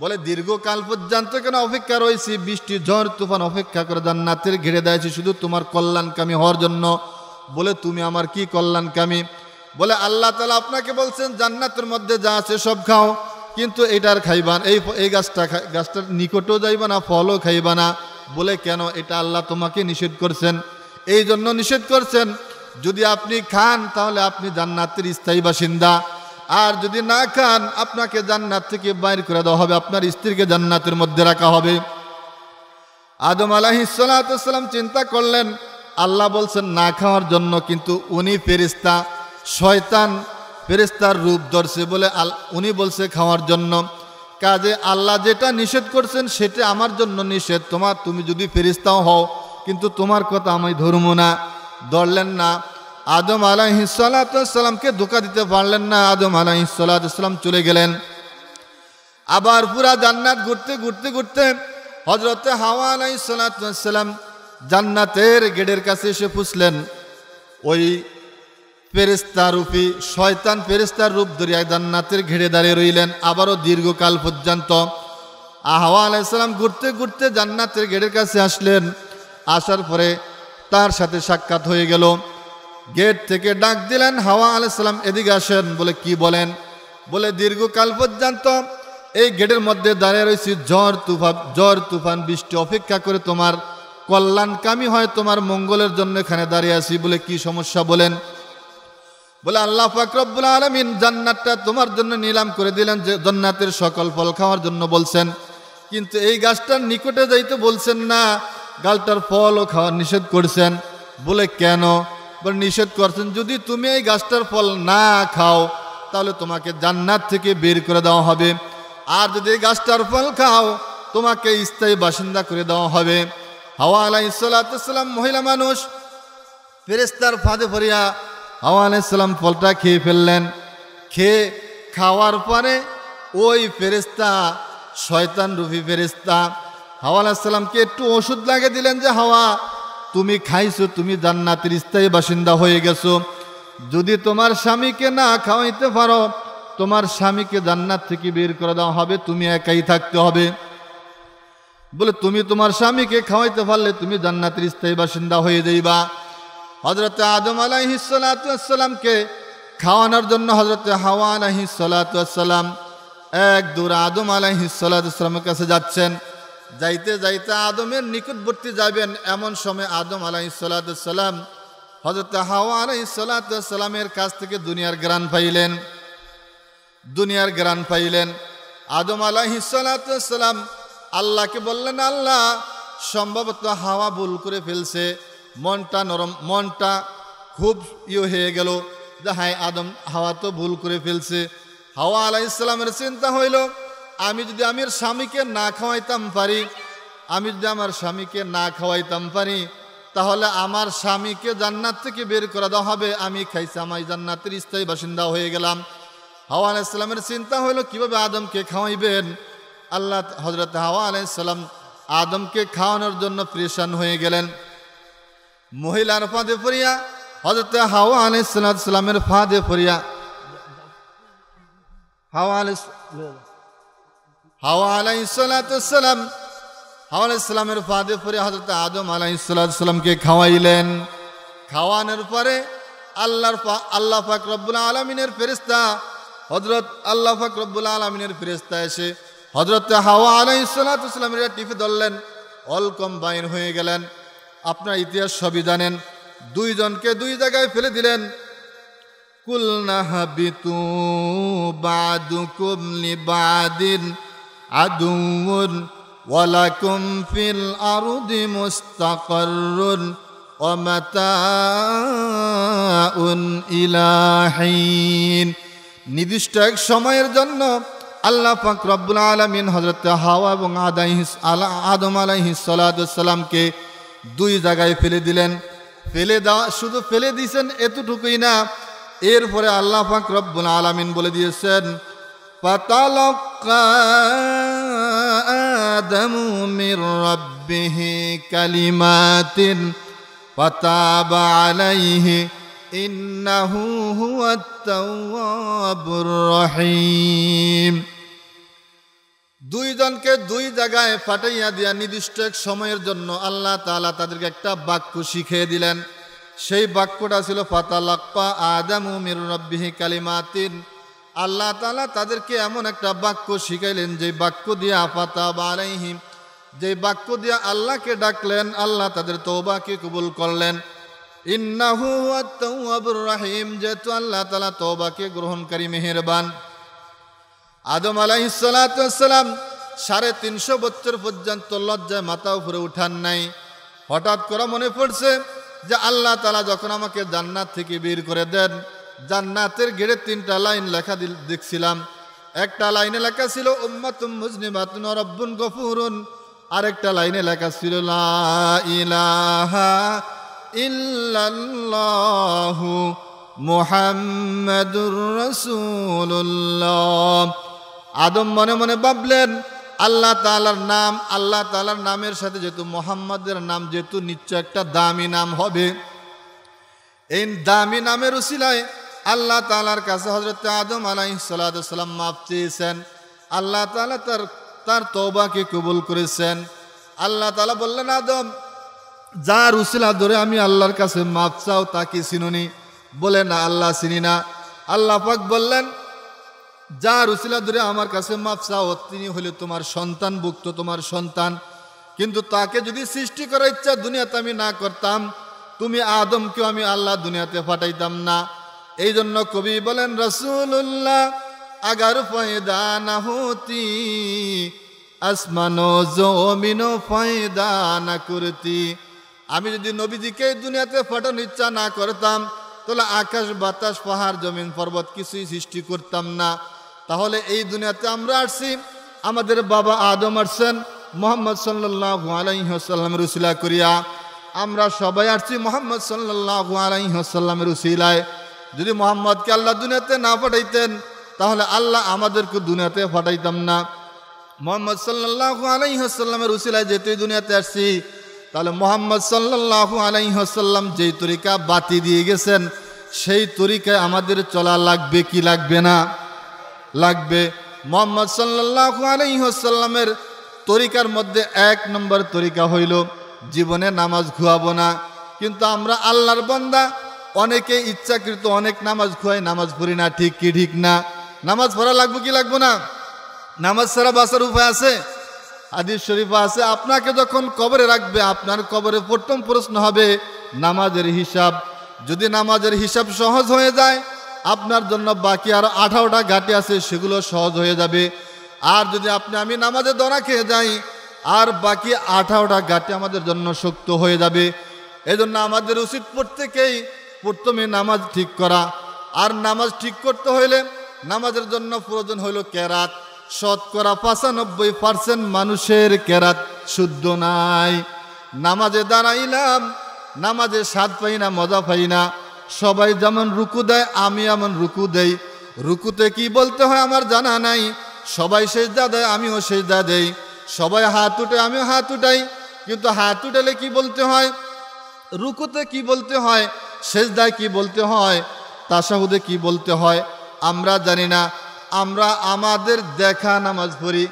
বলে দীর্ঘকাল পর্যন্ত কেন অপেক্ষা রয়েছি বৃষ্টি ঝড় তুফান অপেক্ষা করে জান্নাতের ঘিরে দেয়ছি শুধু তোমার কল্যাণকামী হওয়ার জন্য বলে তুমি আমার কি কল্যাণকামী বলে আল্লাহ তালা আপনাকে বলছেন জান্নাতের মধ্যে যা আছে সব খাও কিন্তু এটার খাইবা এই এই গাছটা গাছটার নিকটও যাইবা না ফলও খাইবা না বলে কেন এটা আল্লাহ তোমাকে নিষেধ করছেন এই জন্য নিষেধ করছেন যদি আপনি খান তাহলে আপনি জান্নাতের স্থায়ী বাসিন্দা আর যদি না খান আপনাকে জান্নাত থেকে বাইর করে দেওয়া হবে আপনার স্ত্রীকে জান্নাতের মধ্যে রাখা হবে আদম আলাহিসাল্লাম চিন্তা করলেন আল্লাহ বলছেন না খাওয়ার জন্য কিন্তু উনি ফেরিস্তা শয়তান ফেরেস্তার রূপ ধরছে বলে আল উনি বলছে খাওয়ার জন্য কাজে আল্লাহ যেটা নিষেধ করছেন সেটা আমার জন্য নিষেধ তোমার তুমি যদি ফেরিস্তাও হও কিন্তু তোমার কথা আমি ধরব না ধরলেন না আদম আলাহিসাল্লামকে ধোকা দিতে পারলেন না আদম আলাহিসাল্লাম চলে গেলেন আবার পুরা জান্নাত ঘুরতে ঘুরতে ঘুরতে হজরতে হাওয়া আলাহিসাল্লাম জান্নাতের গেটের কাছে এসে পুষলেন ওই ফেরেস্তা রূপী শয়তান ফেরেস্তার রূপ দরিয়ায় জান্নাতের ঘেড়ে দাঁড়িয়ে রইলেন আবারও দীর্ঘকাল পর্যন্ত আহাওয়া আলাইসালাম ঘুরতে ঘুরতে জান্নাতের গেটের কাছে আসলেন আসার পরে তার সাথে সাক্ষাৎ হয়ে গেল গেট থেকে ডাক দিলেন হাওয়া আলাইসালাম এদিকে আসেন বলে কি বলেন বলে দীর্ঘকাল পর্যন্ত এই গেটের মধ্যে দাঁড়িয়ে রয়েছি জ্বর তুফান জ্বর তুফান বৃষ্টি অপেক্ষা করে তোমার কল্যাণকামী হয় তোমার মঙ্গলের জন্য এখানে দাঁড়িয়ে আছি বলে কি সমস্যা বলেন বলে আল্লাহ ফাকরবুল আলমিন জান্নাতটা তোমার জন্য নিলাম করে দিলেন যে জান্নাতের সকল ফল খাওয়ার জন্য বলছেন কিন্তু এই গাছটার নিকটে যাইতে বলছেন না গালটার ফলও খাওয়ার নিষেধ করছেন বলে কেন বলে নিষেধ করছেন যদি তুমি এই গাছটার ফল না খাও তাহলে তোমাকে জান্নাত থেকে বের করে দেওয়া হবে আর যদি এই গাছটার ফল খাও তোমাকে স্থায়ী বাসিন্দা করে দেওয়া হবে হাওয়া আলাহ মহিলা মানুষ ফেরেস্তার ফাঁদে ফরিয়া হাওয়া আলাইসাল্লাম ফলটা খেয়ে ফেললেন খেয়ে খাওয়ার পরে ওই ফেরিস্তা শয়তান রুফি ফেরিস্তা হাওয়া আলাইসাল্লামকে একটু ওষুধ লাগিয়ে দিলেন যে হাওয়া তুমি খাইছো তুমি জান্নাতের স্থায়ী বাসিন্দা হয়ে গেছো যদি তোমার স্বামীকে না খাওয়াইতে পারো তোমার স্বামীকে জান্নাত থেকে বের করে দেওয়া হবে তুমি একাই থাকতে হবে বলে তুমি তোমার স্বামীকে খাওয়াইতে পারলে তুমি জান্নাতের স্থায়ী বাসিন্দা হয়ে যাইবা হজরত আদম আলাহি সালাতামকে খাওয়ানোর জন্য হজরত হাওয়া আলাহি সালাতাম এক দূর আদম আলহি সালাতামের কাছে যাচ্ছেন যাইতে যাইতে আদমের নিকটবর্তী যাবেন এমন সময় আদম আলহি সালাতাম হজরত হাওয়া আলহি সালাতামের কাছ থেকে দুনিয়ার গ্রান পাইলেন দুনিয়ার গ্রান পাইলেন আদম আলহি সালাতাম আল্লাহকে বললেন আল্লাহ সম্ভবত হাওয়া ভুল করে ফেলছে মনটা নরম মনটা খুব ইয়ে হয়ে গেল যে হায় আদম হাওয়া তো ভুল করে ফেলছে হাওয়া আলাহ ইসলামের চিন্তা হইল আমি যদি আমির স্বামীকে না খাওয়াইতাম পারি আমি যদি আমার স্বামীকে না খাওয়াইতাম পারি তাহলে আমার স্বামীকে জান্নাত থেকে বের করে দেওয়া হবে আমি খাইছি আমার জান্নাতের স্থায়ী বাসিন্দা হয়ে গেলাম হাওয়া আলাহ ইসলামের চিন্তা হইলো কিভাবে আদমকে খাওয়াইবেন আল্লাহ হজরত হাওয়া আলাইসাল্লাম আদমকে খাওয়ানোর জন্য প্রেশান হয়ে গেলেন মহিলার ফাঁদে পড়িয়া হজরত হাওয়া আলী সালামের ফাঁদে পড়িয়া হাওয়া আলী হাওয়া আলাই সালাম হাওয়া ফাঁদে পড়ে হজরত আদম আলাই সালামকে খাওয়াইলেন খাওয়ানোর পরে আল্লাহর আল্লাহ ফাক রব্বুল আলমিনের ফেরিস্তা হজরত আল্লাহ ফাক রব্বুল আলমিনের ফেরিস্তা এসে হজরত হাওয়া আলাই সালাতামের টিপে ধরলেন অল কম্বাইন হয়ে গেলেন আপনার ইতিহাস সবই জানেন দুইজনকে দুই জায়গায় ফেলে দিলেন কুলনাহাবিতু নির্দিষ্ট এক সময়ের জন্য আল্লাহ পাক আলমিন হজরত হাওয়া এবং আদাইহিস আলা আদম আলাইহিস সালাতু দুই জায়গায় ফেলে দিলেন ফেলে দেওয়া শুধু ফেলে দিয়েছেন এতটুকুই না এরপরে আল্লাহ ফাঁক রব্বুল আলামিন বলে দিয়েছেন আদমু কালিমাতিন দুইজনকে দুই জায়গায় ফাটাইয়া দিয়া নির্দিষ্ট এক সময়ের জন্য আল্লাহ তালা তাদেরকে একটা বাক্য শিখিয়ে দিলেন সেই বাক্যটা ছিল ফাতালাক্পা আদামু মিরুরব্বিহি কালিমাতিন আল্লাহ তালা তাদেরকে এমন একটা বাক্য শিখাইলেন যে বাক্য দিয়া ফাতা বালাইহিম যে বাক্য দিয়া আল্লাহকে ডাকলেন আল্লাহ তাদের তৌবাকে কবুল করলেন ইন্নাহু আত্মাবুর রাহিম যেহেতু আল্লাহ তালা তৌবাকে গ্রহণকারী মেহেরবান আদম আলাইসালাম সাড়ে তিনশো বছর পর্যন্ত লজ্জায় মাথা উপরে উঠান নাই হঠাৎ করে মনে পড়ছে যে আল্লাহ তালা যখন আমাকে জান্নাত থেকে বের করে দেন জান্নাতের গেড়ে তিনটা লাইন লেখা দেখছিলাম একটা লাইনে লেখা ছিল উম্মাতুম মুজনিমাতুন রব্বুন গফুরুন আরেকটা লাইনে লেখা ছিল লা ইলাহা ইল্লাল্লাহু আদম মনে মনে ভাবলেন আল্লাহ তালার নাম আল্লাহ তালার নামের সাথে যেহেতু মোহাম্মদের নাম যেহেতু নিশ্চয় একটা দামি নাম হবে এই দামি নামের উশিলায় আল্লাহ তালার কাছে হজরত আদম আলাই সাল্লাম মাপ চেয়েছেন আল্লাহ তালা তার তার তবাকে কবুল করেছেন আল্লাহ তালা বললেন আদম যার উশিলা ধরে আমি আল্লাহর কাছে মাপ চাও তাকে চিনুনি বলে না আল্লাহ চিনি না আল্লাহ পাক বললেন যা উসিলা ধরে আমার কাছে মাপ চাও তিনি হলে তোমার সন্তান ভুক্ত তোমার সন্তান কিন্তু তাকে যদি সৃষ্টি করার ইচ্ছা দুনিয়াতে আমি না করতাম তুমি আদমকেও আমি আল্লাহ দুনিয়াতে ফাটাইতাম না এই জন্য কবি বলেন রসুল্লাহ আগার ফয়দা না হতি আসমানো জমিনো ফয়দা না করতি আমি যদি নবীজিকে দুনিয়াতে ফাটানো ইচ্ছা না করতাম তাহলে আকাশ বাতাস পাহাড় জমিন পর্বত কিছুই সৃষ্টি করতাম না তাহলে এই দুনিয়াতে আমরা আসছি আমাদের বাবা আদম আসছেন মোহাম্মদ সাল্লাহ আলাইসাল্লামের উসিলা করিয়া আমরা সবাই আসছি মোহাম্মদ সাল্লাহ আলাইসাল্লামের উসিলায় যদি মোহাম্মদকে আল্লাহ দুনিয়াতে না পাঠাইতেন তাহলে আল্লাহ আমাদেরকে দুনিয়াতে পাঠাইতাম না মোহাম্মদ সাল্লাহ আলাইসাল্লামের উসিলায় যেহেতু দুনিয়াতে আসছি তাহলে মোহাম্মদ সাল্লাহ আলাইসাল্লাম যেই তরিকা বাতি দিয়ে গেছেন সেই তরিকায় আমাদের চলা লাগবে কি লাগবে না লাগবে মোহাম্মদ সাল্লাহ আলহিহসাল্লামের তরিকার মধ্যে এক নম্বর তরিকা হইল জীবনে নামাজ খুয়াবো না কিন্তু আমরা আল্লাহর বন্দা অনেকে ইচ্ছাকৃত অনেক নামাজ খুয়াই নামাজ পড়ি না ঠিক কি ঠিক না নামাজ পড়া লাগবো কি লাগবো না নামাজ সারা বাসার উপায় আছে আদি শরীফা আছে আপনাকে যখন কবরে রাখবে আপনার কবরে প্রথম প্রশ্ন হবে নামাজের হিসাব যদি নামাজের হিসাব সহজ হয়ে যায় আপনার জন্য বাকি আর আঠারোটা ঘাটি আছে সেগুলো সহজ হয়ে যাবে আর যদি আপনি আমি নামাজে দড়া খেয়ে যাই আর বাকি আঠারোটা ঘাটি আমাদের জন্য শক্ত হয়ে যাবে এজন্য আমাদের উচিত প্রত্যেকেই প্রথমে নামাজ ঠিক করা আর নামাজ ঠিক করতে হইলে নামাজের জন্য প্রয়োজন হইল ক্যারাত শতকরা পঁচানব্বই পার্সেন্ট মানুষের ক্যারাত শুদ্ধ নাই নামাজে দাঁড়াইলাম নামাজে স্বাদ পাই না মজা পাই না সবাই যেমন রুকু দেয় আমি এমন রুকু দেই রুকুতে কি বলতে হয় আমার জানা নাই সবাই দা দেয় আমিও সেজদা দেই সবাই হাত উঠে আমিও হাত উঠাই কিন্তু হাত উঠালে কি বলতে হয় রুকুতে কি বলতে হয় সেজদায় কি বলতে হয় তাসাহুদে কি বলতে হয় আমরা জানি না আমরা আমাদের দেখা নামাজ পড়ি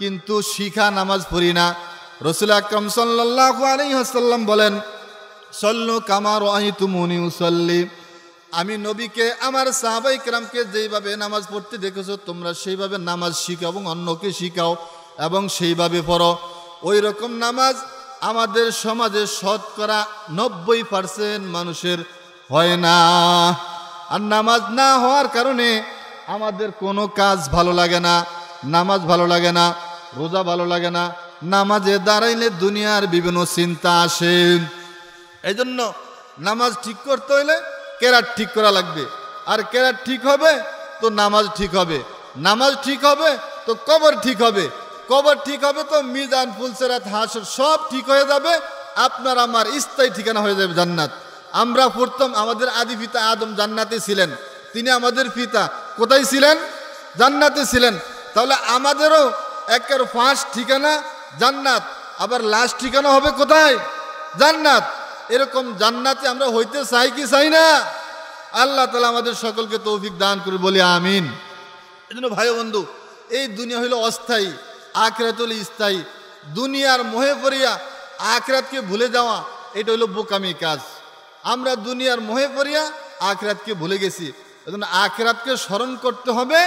কিন্তু শিখা নামাজ পড়ি না রসুল আকরম সাল্লাহ আলী হাসাল্লাম বলেন সল্লু কামার আই মনি উসল্লি আমি নবীকে আমার সাহাবাই ক্রামকে যেইভাবে নামাজ পড়তে দেখেছো তোমরা সেইভাবে নামাজ শিখাও এবং অন্যকে শিখাও এবং সেইভাবে পড়ো ওই রকম নামাজ আমাদের সমাজে শতকরা নব্বই পার্সেন্ট মানুষের হয় না আর নামাজ না হওয়ার কারণে আমাদের কোনো কাজ ভালো লাগে না নামাজ ভালো লাগে না রোজা ভালো লাগে না নামাজে দাঁড়াইলে দুনিয়ার বিভিন্ন চিন্তা আসে এই জন্য নামাজ ঠিক করতে হইলে কেরাত ঠিক করা লাগবে আর কেরাত ঠিক হবে তো নামাজ ঠিক হবে নামাজ ঠিক হবে তো কবর ঠিক হবে কবর ঠিক হবে তো মিজান ফুলসেরাত হাস সব ঠিক হয়ে যাবে আপনার আমার স্থায়ী ঠিকানা হয়ে যাবে জান্নাত আমরা প্রথম আমাদের আদি পিতা আদম জান্নাতে ছিলেন তিনি আমাদের পিতা কোথায় ছিলেন জান্নাতে ছিলেন তাহলে আমাদেরও একের ফার্স্ট ঠিকানা জান্নাত আবার লাস্ট ঠিকানা হবে কোথায় জান্নাত এরকম জান্নাতে আমরা হইতে চাই কি চাই না আল্লাহ তালা আমাদের সকলকে তৌফিক দান করে বলি আমিন এই জন্য ভাই বন্ধু এই দুনিয়া হইল অস্থায়ী আখরাত হইল স্থায়ী দুনিয়ার মোহে পড়িয়া আখরাতকে ভুলে যাওয়া এটা হইল বোকামি কাজ আমরা দুনিয়ার মোহে পড়িয়া আখরাতকে ভুলে গেছি এজন্য আখরাতকে স্মরণ করতে হবে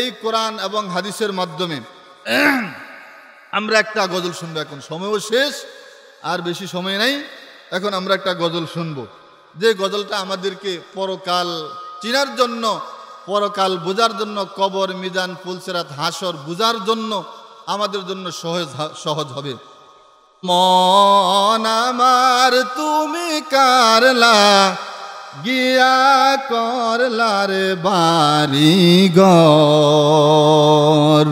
এই কোরআন এবং হাদিসের মাধ্যমে আমরা একটা গজল শুনবো এখন সময়ও শেষ আর বেশি সময় নাই এখন আমরা একটা গজল শুনব যে গজলটা আমাদেরকে পরকাল চিনার জন্য পরকাল বোঝার জন্য কবর মিজান পুলসেরাত হাসর বোঝার জন্য আমাদের জন্য সহজ সহজ হবে মন আমার তুমি কারলা গিয়া করলার বাড়ি গর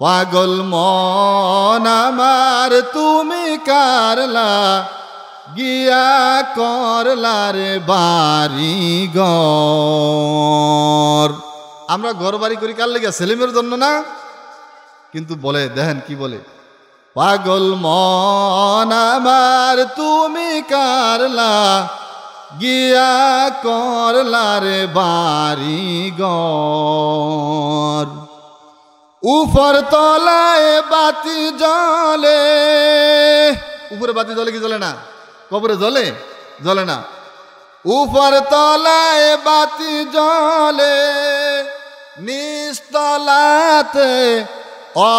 পাগল মন আমার তুমি কারলা গিয়া করলার বাড়ি গর আমরা ঘর বাড়ি করি কার লেগে সেলিমের জন্য না কিন্তু বলে দেখেন কি বলে পাগল মন আমার তুমি কারলা গিয়া করলার বাড়ি গর উপর তলায় বাতি জলে উপরে বাতি জলে কি জলে না কবরে জ্বলে জ্বলে না উপর তলায় বাতি জলে নিস্তলাতে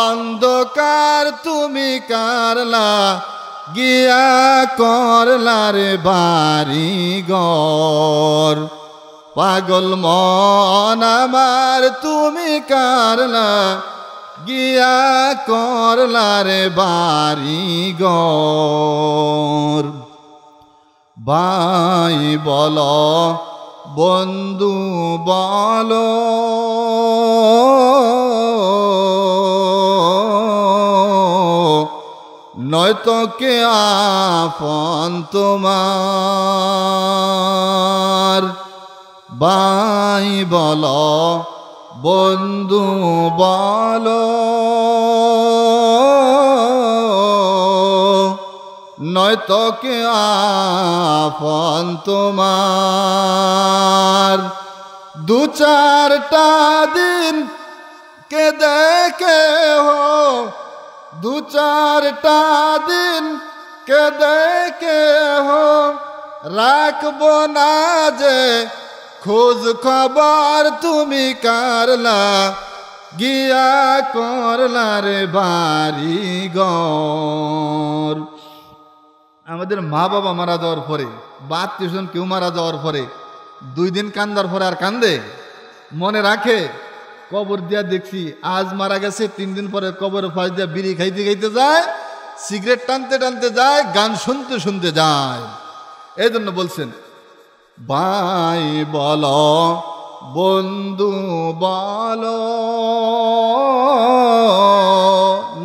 অন্ধকার তুমি কারলা গিয়া করলার বাড়ি গর পাগল মন আমার তুমি কারলা গিয়া করলার বাড়ি গর ভাই বল বন্ধু বল নয়তো কে আপন তোমার বাই বল বন্ধু বল নয়তো কে আপন তোমার দু চারটা দিন কে দেখে হো দু চারটা দিন কে দেখে হো রাখব না যে খোঁজ খবর তুমি কারলা গিয়া করলার বাড়ি গড় আমাদের মা বাবা মারা যাওয়ার পরে বা আত্মীয়স্বজন কেউ মারা যাওয়ার পরে দুই দিন কান্দার পরে আর কান্দে মনে রাখে কবর দিয়া দেখছি আজ মারা গেছে তিন দিন পরে কবর ফাঁস দিয়া বিড়ি খাইতে খাইতে যায় সিগারেট টানতে টানতে যায় গান শুনতে শুনতে যায় এই জন্য বলছেন ভাই বল বন্ধু বল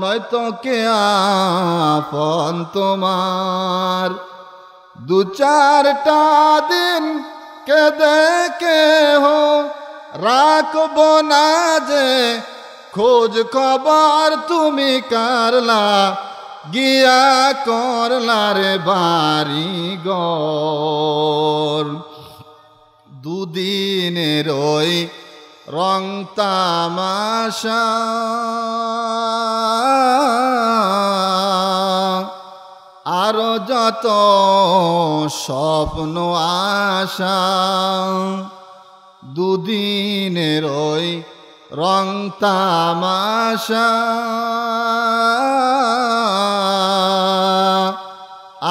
নয়তো কে আপন তোমার দু চারটা দিন কে দেখে হো রাখব না যে খোঁজ খবর তুমি কারলা গিয়া করলার বাড়ি গর দুদিনের ওই রং তামাশা যত স্বপ্ন আশা দুদিনের ওই রং তামাশা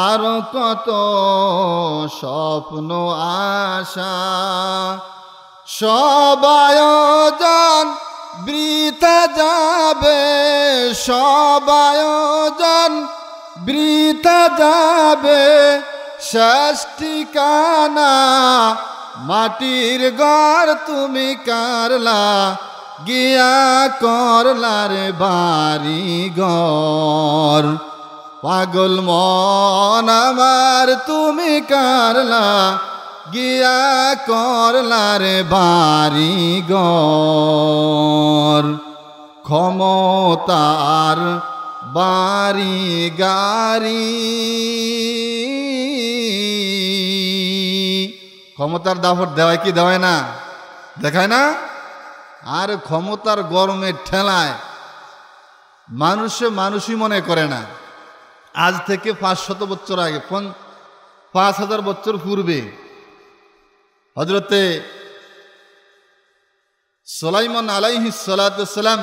আরো কত স্বপ্ন আশা সবায়োজন বৃথা যাবে সবায়োজন বৃথা যাবে শেষ মাটির ঘর তুমি কারলা গিয়া করলার বাড়ি ঘর পাগল মন আমার তুমি কারলা গিয়া করলার বাড়ি গর ক্ষমতার বাড়ি গাড়ি ক্ষমতার দাফর দেওয়ায় কি দেওয়ায় না দেখায় না আর ক্ষমতার গরমে ঠেলায় মানুষে মানুষই মনে করে না আজ থেকে পাঁচ শত বছর আগে পাঁচ হাজার বছর পূর্বে হজরতে সোলাইমন আলাইহি সালাম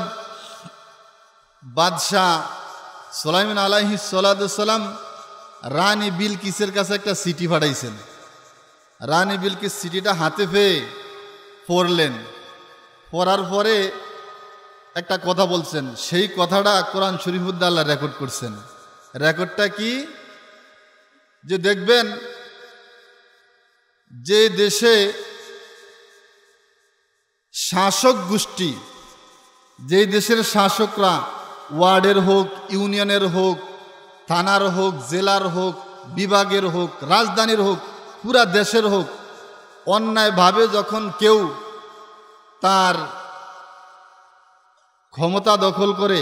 বাদশাহ সোলাইমন আলাইহি সালাম রানী বিলকিসের কাছে একটা সিটি ফাটাইছেন রানী বিলকিস সিটিটা হাতে পেয়ে পড়লেন পড়ার পরে একটা কথা বলছেন সেই কথাটা কোরআন শরীফুদ্দাল্লাহ রেকর্ড করছেন রেকর্ডটা কি যে দেখবেন যে দেশে শাসক গোষ্ঠী যে দেশের শাসকরা ওয়ার্ডের হোক ইউনিয়নের হোক থানার হোক জেলার হোক বিভাগের হোক রাজধানীর হোক পুরা দেশের হোক অন্যায়ভাবে যখন কেউ তার ক্ষমতা দখল করে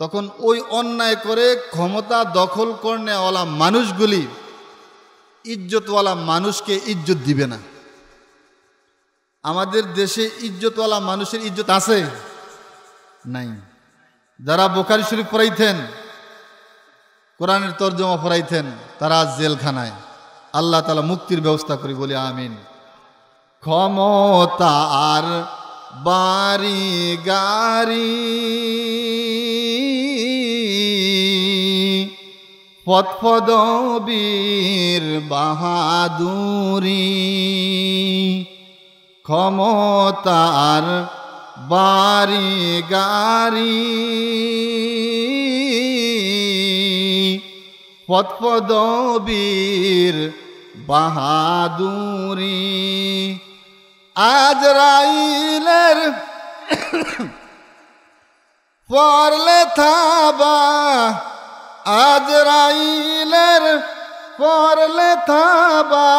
তখন ওই অন্যায় করে ক্ষমতা দখল করনেওয়ালা মানুষগুলি ইজ্জতওয়ালা মানুষকে ইজ্জত দিবে না আমাদের দেশে ইজ্জতওয়ালা মানুষের ইজ্জত আছে নাই যারা বোকারি শরীফ পড়াইতেন কোরআনের তর্জমা পড়াইতেন তারা জেলখানায় আল্লাহ তালা মুক্তির ব্যবস্থা করি বলি আমিন ক্ষমতা আর বাড়ি গাড়ি পদপদবীর বাহাদুরি ক্ষমতার বাড়ি গারি পদপদবীর বাহাদুরি রাইলের পরলে থাবা আজরাইলের পরলে থাবা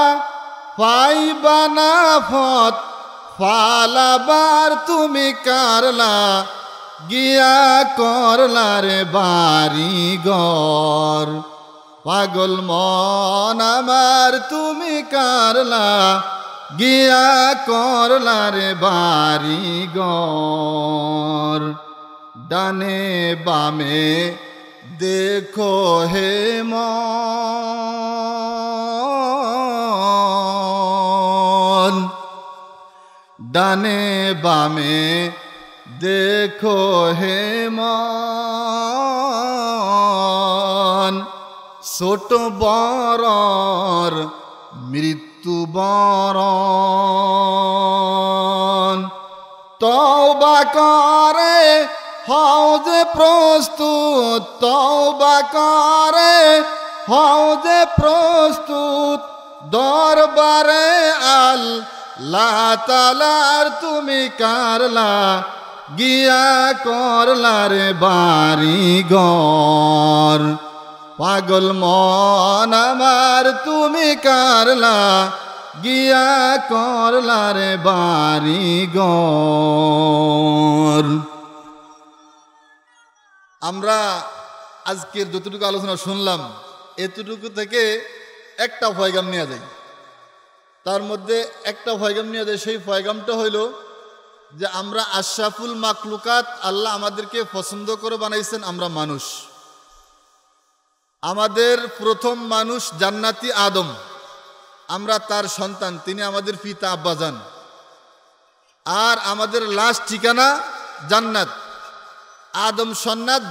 পাইবা না ফত পালাবার তুমি কারলা গিয়া করলার বাড়ি গর পাগল মন আমার তুমি কারলা গিয়া করলার বাড়ি গর ডানে বামে দেখো হে মন ডানে বামে দেখো হে মন ছোট বরর মৃত্যু বরণ তবা করে হৌজে প্রস্তুত তওবা করে হৌজে প্রস্তুত দরবারে আল লাতালার তুমি কারলা গিয়া করলার বাড়ি গর পাগল মন আমার তুমি কারলা গিয়া করলার বাড়ি গর আমরা আজকের যতটুকু আলোচনা শুনলাম এতটুকু থেকে একটা ফয়গাম নেওয়া যায় তার মধ্যে একটা ফয়গাম নেওয়া যায় সেই ফয়গামটা হইল যে আমরা আশরাফুল মাকলুকাত আল্লাহ আমাদেরকে পছন্দ করে বানাইছেন আমরা মানুষ আমাদের প্রথম মানুষ জান্নাতি আদম আমরা তার সন্তান তিনি আমাদের পিতা আব্বাজান আর আমাদের লাস্ট ঠিকানা জান্নাত আদম সন্ন্যাত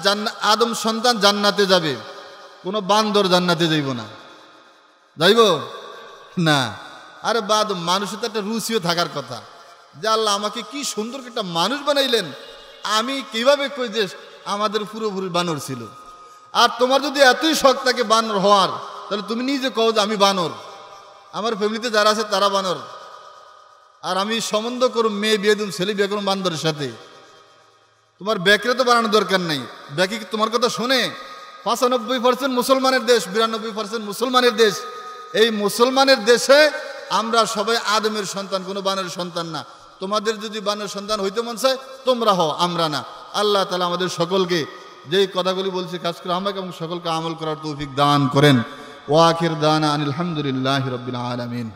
আদম সন্তান জান্নাতে যাবে কোনো বান্দর জান্নাতে যাইব না যাইব না আরে বাদ মানুষের তো একটা রুচিও থাকার কথা যে আল্লাহ আমাকে কি সুন্দর একটা মানুষ বানাইলেন আমি কিভাবে কই যে আমাদের পুরোপুরি বানর ছিল আর তোমার যদি এতই শখ থাকে বানর হওয়ার তাহলে তুমি নিজে কও যে আমি বানর আমার ফ্যামিলিতে যারা আছে তারা বানর আর আমি সম্বন্ধ করুন মেয়ে বিয়ে দিন ছেলে বিয়ে করুন বান্দরের সাথে তোমার ব্যাকরে তো বাড়ানোর দরকার নেই ব্যাকি তোমার কথা শুনে পঁচানব্বই পার্সেন্ট মুসলমানের দেশ বিরানব্বই পার্সেন্ট মুসলমানের দেশ এই মুসলমানের দেশে আমরা সবাই আদমের সন্তান কোনো বানের সন্তান না তোমাদের যদি বানের সন্তান হইতে মন চায় তোমরা হও আমরা না আল্লাহ তালা আমাদের সকলকে যেই কথাগুলি বলছি কাজ করে আমাকে এবং সকলকে আমল করার তৌফিক দান করেন ওয়াকির দানা আনিলামদুলিল্লাহ রবিন আলমিন